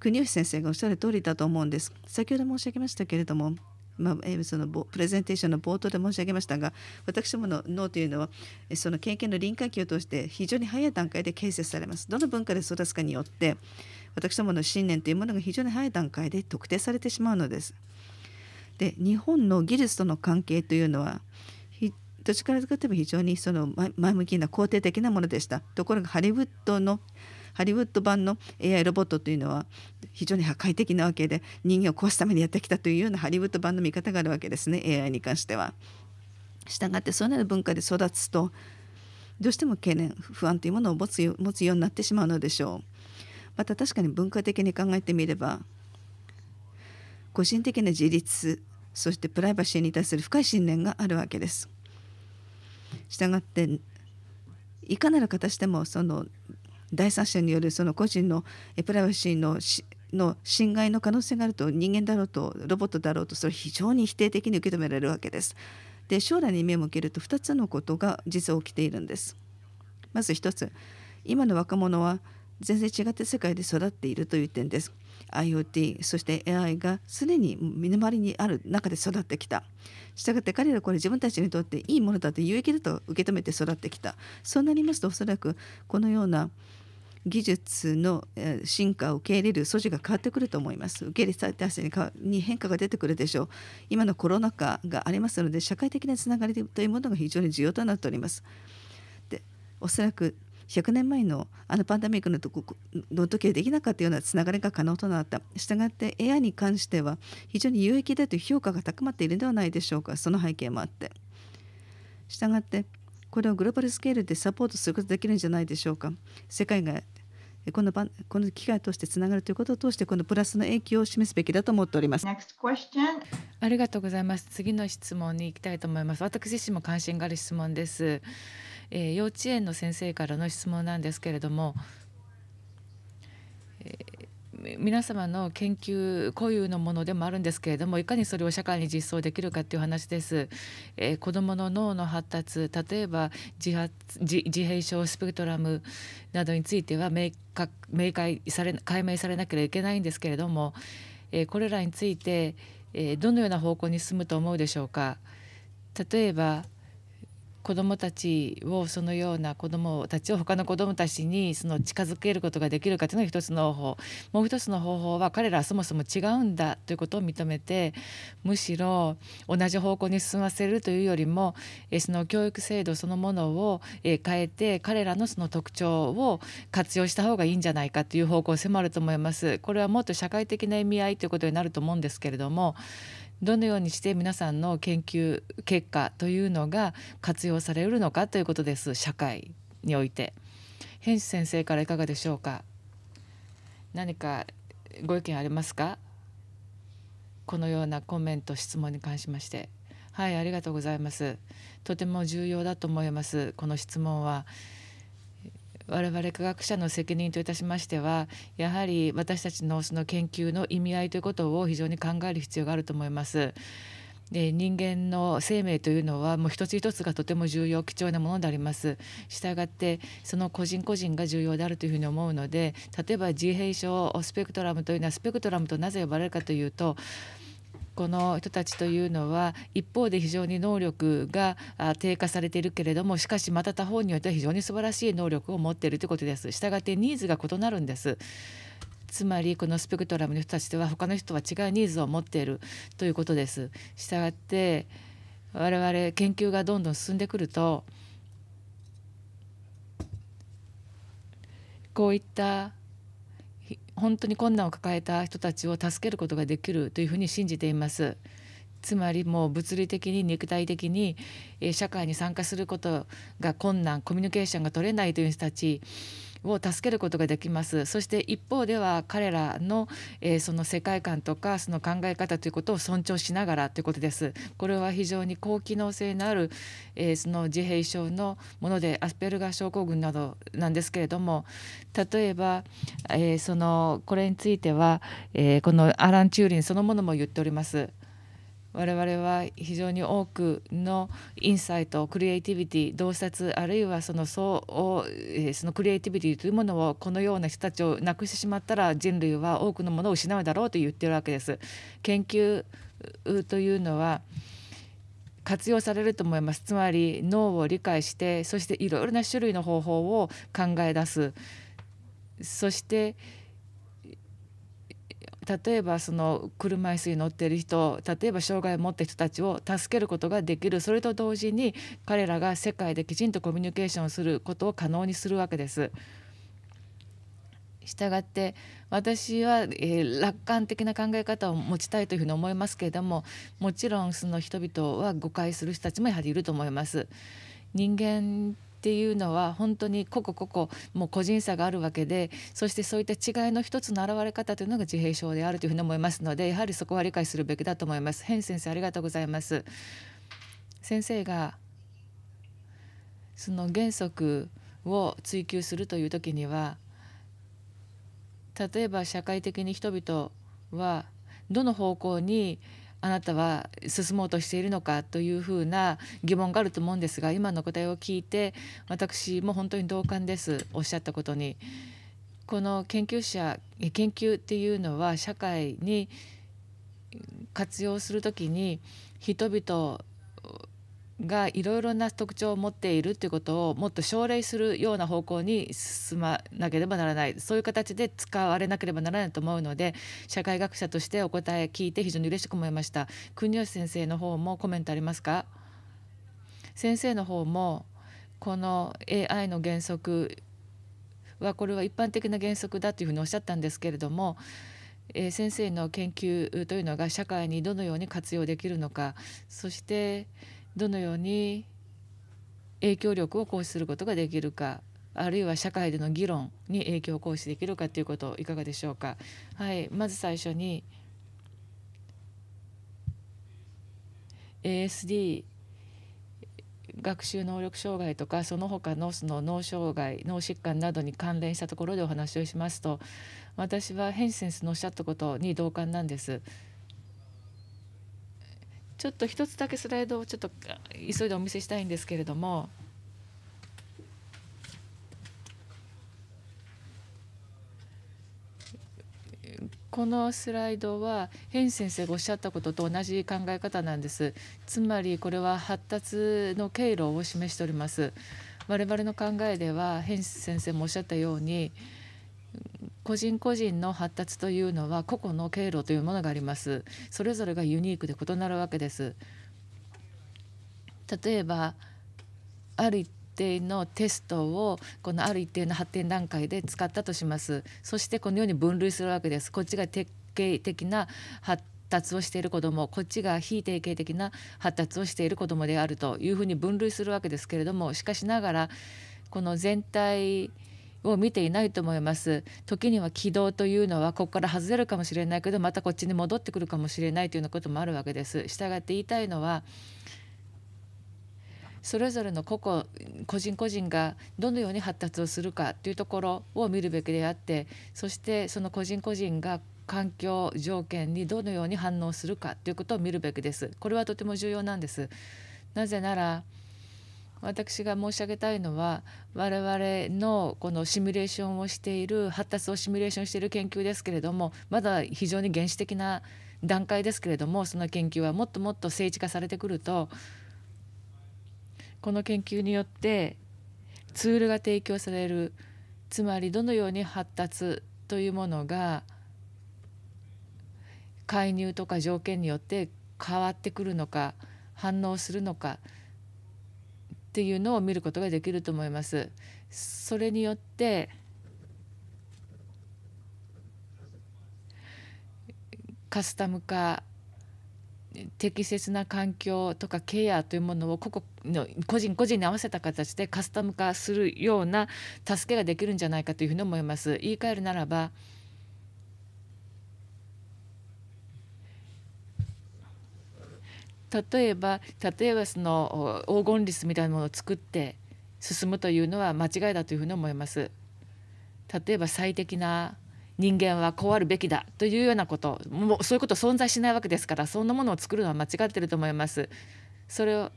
国吉先生がおっしゃる通りだと思うんです。先ほど申し上げましたけれども、まあ、そのプレゼンテーションの冒頭で申し上げましたが私どもの脳というのはその経験の臨界期を通して非常に早い段階で形成されますどの文化で育つかによって私どもの信念というものが非常に早い段階で特定されてしまうのですで日本の技術との関係というのは土地から作っても非常にその前向きな肯定的なものでしたところがハリウッドのハリウッド版の AI ロボットというのは非常に破壊的なわけで人間を壊すためにやってきたというようなハリウッド版の見方があるわけですね AI に関しては。したがってそのような文化で育つとどうしても懸念不安というものを持つようになってしまうのでしょう。また確かに文化的に考えてみれば個人的な自立そしてプライバシーに対する深い信念があるわけです。従っていかなる形でもその第三者によるその個人のプライバシーのの侵害の可能性があると人間だろうとロボットだろうとそれ非常に否定的に受け止められるわけです。で将来に目を向けると2つのことが実は起きているんです。まず1つ今の若者は全然違った世界で育っているという点です。IoT そして AI が常に身の回りにある中で育ってきたしたがって彼らこれ自分たちにとっていいものだと有益だと受け止めて育ってきたそうなりますとおそらくこのような技術の進化を受け入れる素地が変わってくると思います受け入れ体制に変化が出てくるでしょう今のコロナ禍がありますので社会的なつながりというものが非常に重要となっておりますでおそらく100年前のあのパンデミックのとこの時はできなかったようなつながりが可能となったしたがって AI に関しては非常に有益だという評価が高まっているのではないでしょうかその背景もあってしたがってこれをグローバルスケールでサポートすることできるんじゃないでしょうか世界がこのこの機会としてつながるということを通してこのプラスの影響を示すべきだと思っておりますありがとうございます次の質問に行きたいと思います私自身も関心がある質問ですえー、幼稚園の先生からの質問なんですけれども、えー、皆様の研究固有のものでもあるんですけれどもいかにそれを社会に実装できるかっていう話です。えー、子どもの脳の発達例えば自発自閉症スペクトラムなどについては明確明解され解明されなければいけないんですけれども、えこれらについて、えどのような方向に進むと思うでしょうか。例えば子どもたちをそのような子どもたちを他の子どもたちにその近づけることができるかというのが一つの方法もう一つの方法は彼らはそもそも違うんだということを認めてむしろ同じ方向に進ませるというよりもその教育制度そのものを変えて彼らのその特徴を活用した方がいいんじゃないかという方向性もあると思います。これはもっと社会的な意味合いということになると思うんですけれどもどのようにして皆さんの研究結果というのが活用されるのかということです社会において。編集先生からいかがでしょうか何かご意見ありますかこのようなコメント質問に関しましてはいありがとうございますとても重要だと思いますこの質問は我々科学者の責任といたしましてはやはり私たちのその研究の意味合いということを非常に考える必要があると思います。で人間の生命というのはもう一つ一つがとても重要貴重なものでありますしたがってその個人個人が重要であるというふうに思うので例えば自閉症スペクトラムというのはスペクトラムとなぜ呼ばれるかというとこの人たちというのは一方で非常に能力が低下されているけれどもしかしまた他方によっては非常に素晴らしい能力を持っているということです。したがってニーズが異なるんです。つまりこのスペクトラムの人たちでは他の人は違うニーズを持っているということです。したがって我々研究がどんどん進んでくるとこういった本当に困難を抱えた人たちを助けることができるというふうに信じています。つまりもう物理的に肉体的に社会に参加することが困難コミュニケーションが取れないという人たちを助けることができますそして一方では彼らの、えー、その世界観とかその考え方ということを尊重しながらということですこれは非常に高機能性のある、えー、その自閉症のものでアスペルガー症候群などなんですけれども例えば、えー、そのこれについては、えこのアラン・チューリンそのものも言っております。我々は非常に多くのインサイトクリエイティビティ洞察あるいはその層をそのクリエイティビティというものをこのような人たちをなくしてしまったら人類は多くのものを失うだろうと言ってるわけです。研究というのは活用されると思いますつまり脳を理解してそしていろいろな種類の方法を考え出すそして、例えばその車椅子に乗っている人例えば障害を持った人たちを助けることができるそれと同時に彼らが世界できちんとコミュニケーションすることを可能にするわけです。したがって私は、えー、楽観的な考え方を持ちたいというふうに思いますけれどももちろんその人々は誤解する人たちもやはりいると思います。人間っていうのは本当にここここもう個人差があるわけでそしてそういった違いの一つの現れ方というのが自閉症であるというふうに思いますのでやはりそこは理解するべきだと思います。ヘン先生ありがとうございます先生がその原則を追求するという時には例えば社会的に人々はどの方向にあなたは進もうとしているのかというふうな疑問があると思うんですが今の答えを聞いて私も本当に同感ですおっしゃったことに。この研究者研究っていうのは社会に活用する時に人々がいろいろな特徴を持っているということをもっと奨励するような方向に進まなければならないそういう形で使われなければならないと思うので社会学者としてお答え聞いて非常に嬉しく思いました国吉先生の方もコメントありますか先生の方もこの AI の原則はこれは一般的な原則だというふうにおっしゃったんですけれどもえ先生の研究というのが社会にどのように活用できるのかそしてどのように影響力を行使することができるかあるいは社会での議論に影響を行使できるかということいかがでしょうか。はい、まず最初に ASD 学習能力障害とかその他のその脳障害脳疾患などに関連したところでお話をしますと私はヘンセンスのおっしゃったことに同感なんです。ちょっと一つだけスライドをちょっと急いでお見せしたいんですけれども。このスライドはヘン先生がおっしゃったことと同じ考え方なんですつまりこれは発達の経路を示しております我々の考えではヘン先生もおっしゃったように個人個人の発達というのは個々の経路というものがありますそれぞれがユニークで異なるわけです例えばある一定のテストをこのある一定の発展段階で使ったとしますそしてこのように分類するわけですこっちが定型的な発達をしている子どもこっちが非定型的な発達をしている子どもであるというふうに分類するわけですけれどもしかしながらこの全体を見ていないと思います時には軌道というのはここから外れるかもしれないけどまたこっちに戻ってくるかもしれないというようなこともあるわけですしたがって言いたいのはそれぞれの個々個人個人がどのように発達をするかというところを見るべきであってそしてその個人個人が環境条件にどのように反応するかということを見るべきです。これはとても重要なんです。なぜなら私が申し上げたいのは我々のこのシミュレーションをしている発達をシミュレーションしている研究ですけれどもまだ非常に原始的な段階ですけれどもその研究はもっともっと政治化されてくるとこの研究によってツールが提供されるつまりどのように発達というものが介入とか条件によって変わってくるのか反応するのかっていうのを見ることができると思います。それによってカスタム化適切な環境とかケアというものを個々の個人個人に合わせた形でカスタム化するような助けができるんじゃないかというふうに思います。言い換えるならば例えば例えばその黄金律みたいなものを作って進むというのは間違いだというふうに思います。例えば最適な人間はこうあるべきだというようなこともうそういうこと存在しないわけですからそんなものを作るのは間違ってると思います。それを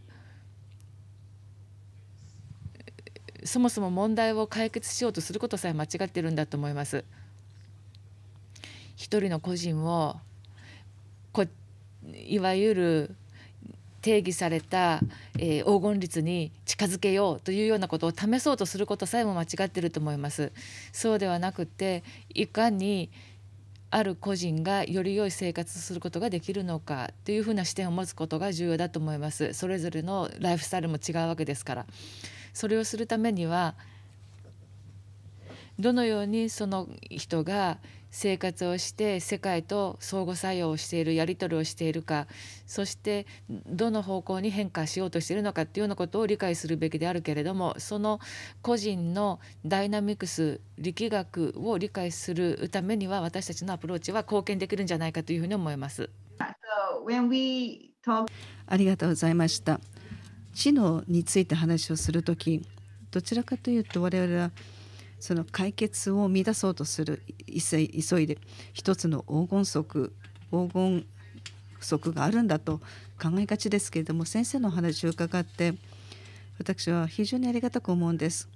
そもそも問題を解決しようとすることさえ間違ってるんだと思います。一人の個人をこいわゆる定義された、えー、黄金律に近づけようというようなことを試そうとすることさえも間違ってると思います。そうではなくていかにある個人がより良い生活することができるのかというふうな視点を持つことが重要だと思います。それぞれのライフスタイルも違うわけですから。それをするためにはどのようにその人が生活をして世界と相互作用をしているやり取りをしているかそしてどの方向に変化しようとしているのかっていうようなことを理解するべきであるけれどもその個人のダイナミクス力学を理解するためには私たちのアプローチは貢献できるんじゃないかというふうに思います。ありがとうございました。知能について話をするときどちらかというと我々はその解決を見出そうとする急いで一つの黄金則黄金則があるんだと考えがちですけれども先生のお話を伺って私は非常にありがたく思うんです。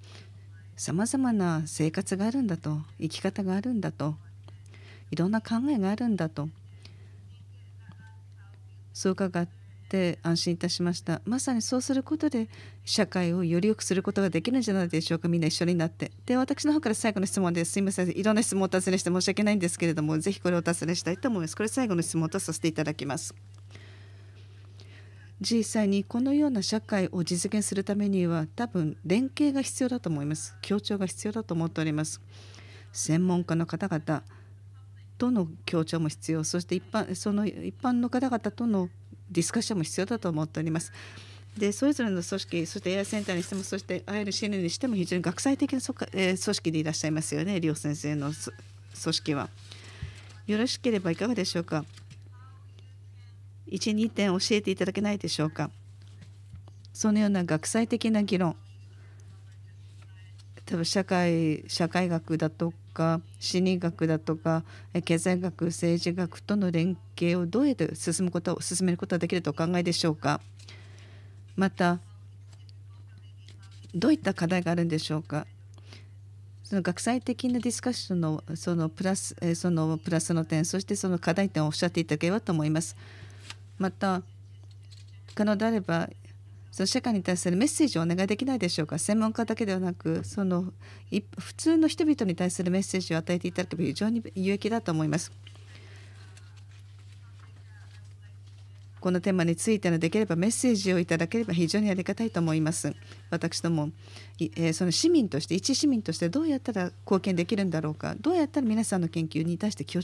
さまざまな生活があるんだと生き方があるんだといろんな考えがあるんだとそう伺っって安心いたしましたまさにそうすることで社会をより良くすることができるんじゃないでしょうかみんな一緒になってで私の方から最後の質問ですすいませんいろんな質問をお尋ねして申し訳ないんですけれどもぜひこれをお尋ねしたいと思いますこれ最後の質問とさせていただきます実際にこのような社会を実現するためには多分連携が必要だと思います協調が必要だと思っております専門家の方々との協調も必要そして一般その一般の方々とのディスカッションも必要だと思っております。でそれぞれの組織そして AI センターにしてもそして ILCN にしても非常に学際的なそ、え組織でいらっしゃいますよね両先生の組織は。よろしければいかがでしょうか12点教えていただけないでしょうかそのような学際的な議論多分社会社会学だとか心理学だとか経済学政治学との連携をどうやって進むことを進めることができるとお考えでしょうかまたどういった課題があるんでしょうかその学際的なディスカッションのそのプラスそのプラスの点そしてその課題点をおっしゃっていただければと思います。また可能であればその社会に対するメッセージをお願いできないでしょうか専門家だけではなくその普通の人々に対するメッセージを与えていただけば非常に有益だと思います。このテーマについてのできればメッセージをいただければ非常にありがたいと思います。私ども、その市民として一市民としてどうやったら貢献できるんだろうかどうやったら皆さんの研究に対して協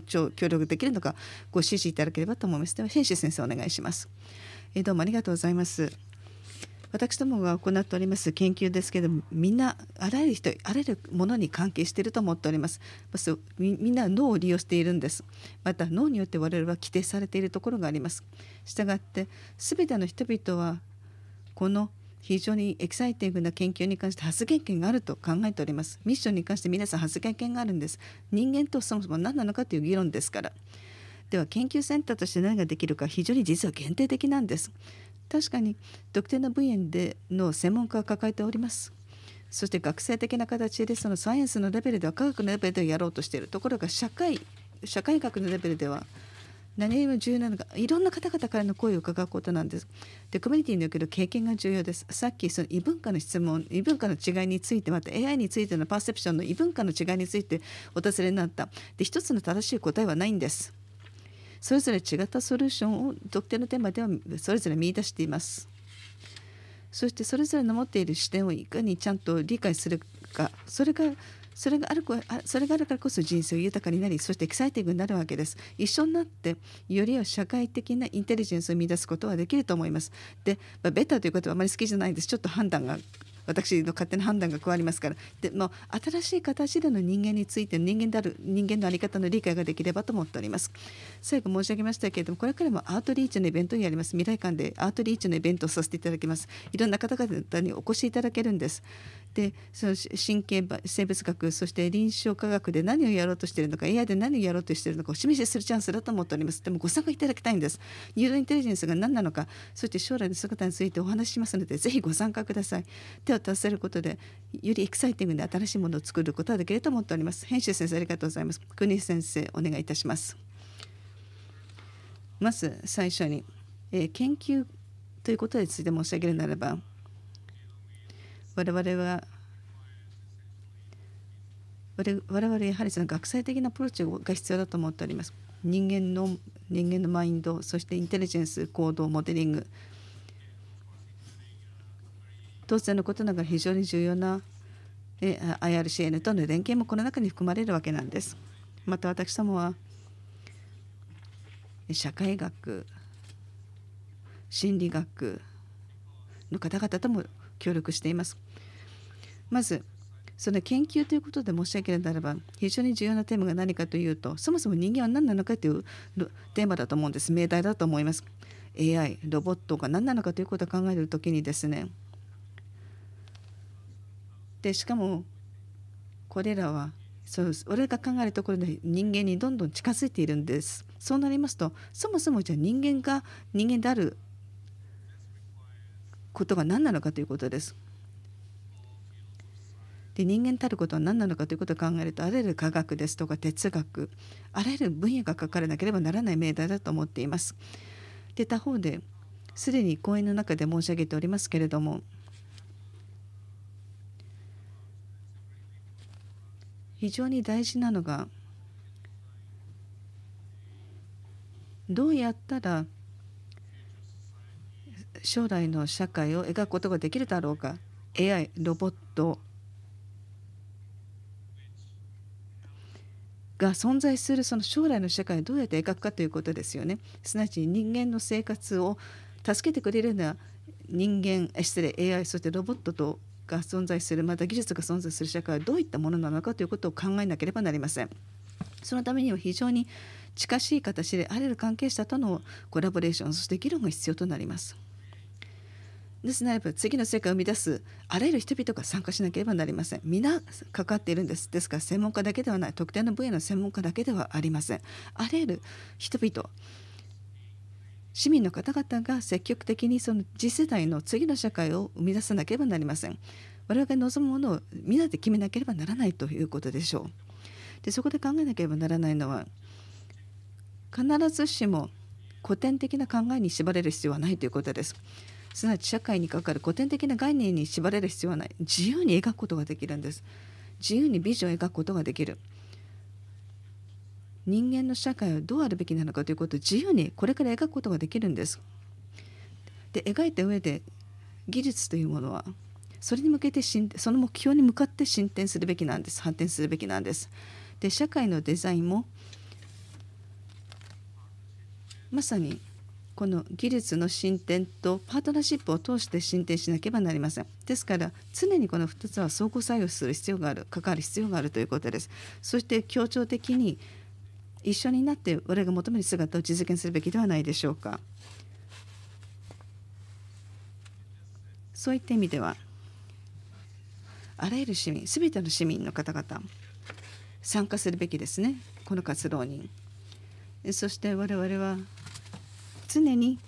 調協力できるのかご指示いただければと思います。では、先生お願いします。えどうもありがとうございます。私どもが行っております研究ですけれどもみんなあらゆる人あらゆるものに関係していると思っておりますまみんな脳を利用しているんですまた脳によって我々は規定されているところがありますしたがって全ての人々はこの非常にエキサイティングな研究に関して発言権があると考えておりますミッションに関して皆さん発言権があるんです人間とそもそも何なのかという議論ですからでは研究センターとして何ができるか非常に実は限定的なんです確かに特定の分野での専門家は抱えておりますそして学生的な形でそのサイエンスのレベルでは科学のレベルでやろうとしているところが社会社会学のレベルでは何よりも重要なのがいろんな方々からの声を伺うことなんです。でコミュニティにおける経験が重要です。さっきその異文化の質問異文化の違いについてまた AI についてのパーセプションの異文化の違いについてお尋ねになったで一つの正しい答えはないんです。それぞれ違ったソリューションを特定のテーマではそれぞれ見出しています。そしてそれぞれの持っている視点をいかにちゃんと理解するかそれがそれがあるそれがあるからこそ人生を豊かになりそしてエキサイティングになるわけです一緒になってより社会的なインテリジェンスを見出すことはできると思いますで、ベタということはあまり好きじゃないですちょっと判断が私の勝手な判断が加わりますからでも新しい形での人間について人間である人間の在り方の理解ができればと思っております最後申し上げましたけれどもこれからもアートリーチのイベントにあります未来館でアートリーチのイベントをさせていただきますいろんな方々にお越しいただけるんですでその神経生物学そして臨床科学で何をやろうとしているのか AI で何をやろうとしているのかを示しするチャンスだと思っておりますでもご参加いただきたいんですニューロインテリジェンスが何なのかそして将来の姿についてお話ししますのでぜひご参加ください手を携えることでよりエキサイティングで新しいものを作ることができると思っております編集先生ありがとうございます国先生お願いいたしますまず最初に、えー、研究ということについて申し上げるならば我々は我々やはりその学際的なアプローチが必要だと思っております。人間の人間のマインドそしてインテリジェンス行動モデリング当然のことながら非常に重要な IRCN との連携もこの中に含まれるわけなんです。また私どもは社会学心理学の方々とも協力しています。まずその研究ということで申し上げるならば非常に重要なテーマが何かというとそもそも人間は何なのかというテーマだと思うんです命題だと思います AI ロボットが何なのかということを考える時にですねでしかもこれらはそう俺が考えるところで人間にどんどん近づいているんですそうなりますとそもそもじゃあ人間が人間であることが何なのかということですで人間たることは何なのかということを考えるとあらゆる科学ですとか哲学あらゆる分野が書かれなければならない命題だと思っています。で他方ですでに講演の中で申し上げておりますけれども非常に大事なのがどうやったら将来の社会を描くことができるだろうか AI ロボットが存在するその将来の社会をどうやって描くかということですよね。すなわち人間の生活を助けてくれるような人間失礼 AI そしてロボットとが存在するまた技術が存在する社会はどういったものなのかということを考えなければなりません。そのためには非常に近しい形であらゆる関係者とのコラボレーションそして議論が必要となります。ですならば次の世界を生み出すあらゆる人々が参加しなければなりません皆関わっているんですですから専門家だけではない特定の分野の専門家だけではありませんあらゆる人々市民の方々が積極的にその次世代の次の社会を生み出さなければなりません我々が望むものを皆で決めなければならないということでしょうでそこで考えなければならないのは必ずしも古典的な考えに縛れる必要はないということですすなわち社会にかかる古典的な概念に縛れる必要はない自由に描くことができるんです自由にビジョンを描くことができる人間の社会はどうあるべきなのかということを自由にこれから描くことができるんですで描いた上で技術というものはそれに向けてその目標に向かって進展するべきなんです発展するべきなんですで社会のデザインもまさにこの技術の進展とパートナーシップを通して進展しなければなりませんですから常にこの2つは相互作用する必要がある関わる必要があるということですそして協調的に一緒になって我々が求める姿を実現するべきではないでしょうかそういった意味ではあらゆる市民すべての市民の方々参加するべきですねこの活動にそして我々は常に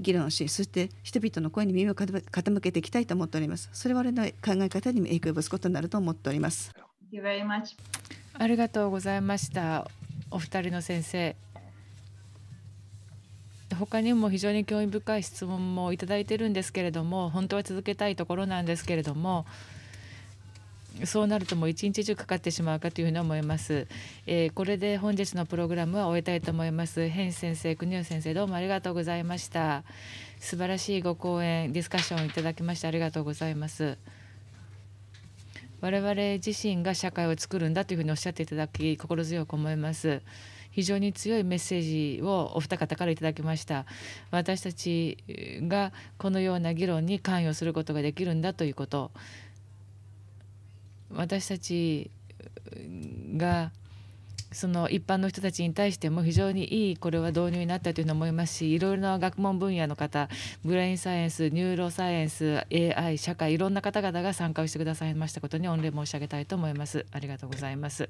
議論しそして人々の声に耳を傾けていきたいと思っておりますそれは我の考え方にも影響を及ぼすことになると思っておりますありがとうございましたお二人の先生他にも非常に興味深い質問もいただいてるんですけれども本当は続けたいところなんですけれどもそうなるともう1日中かかってしまうかというふうに思います、えー、これで本日のプログラムは終えたいと思います変先生国吉先生どうもありがとうございました素晴らしいご講演ディスカッションをいただきましてありがとうございます我々自身が社会を作るんだというふうにおっしゃっていただき心強く思います非常に強いメッセージをお二方からいただきました私たちがこのような議論に関与することができるんだということ私たちがその一般の人たちに対しても非常にいいこれは導入になったといううに思いますしいろいろな学問分野の方ブレインサイエンスニューロサイエンス AI 社会いろんな方々が参加をしてくださいましたことに御礼申し上げたいと思います。ありがとうございます。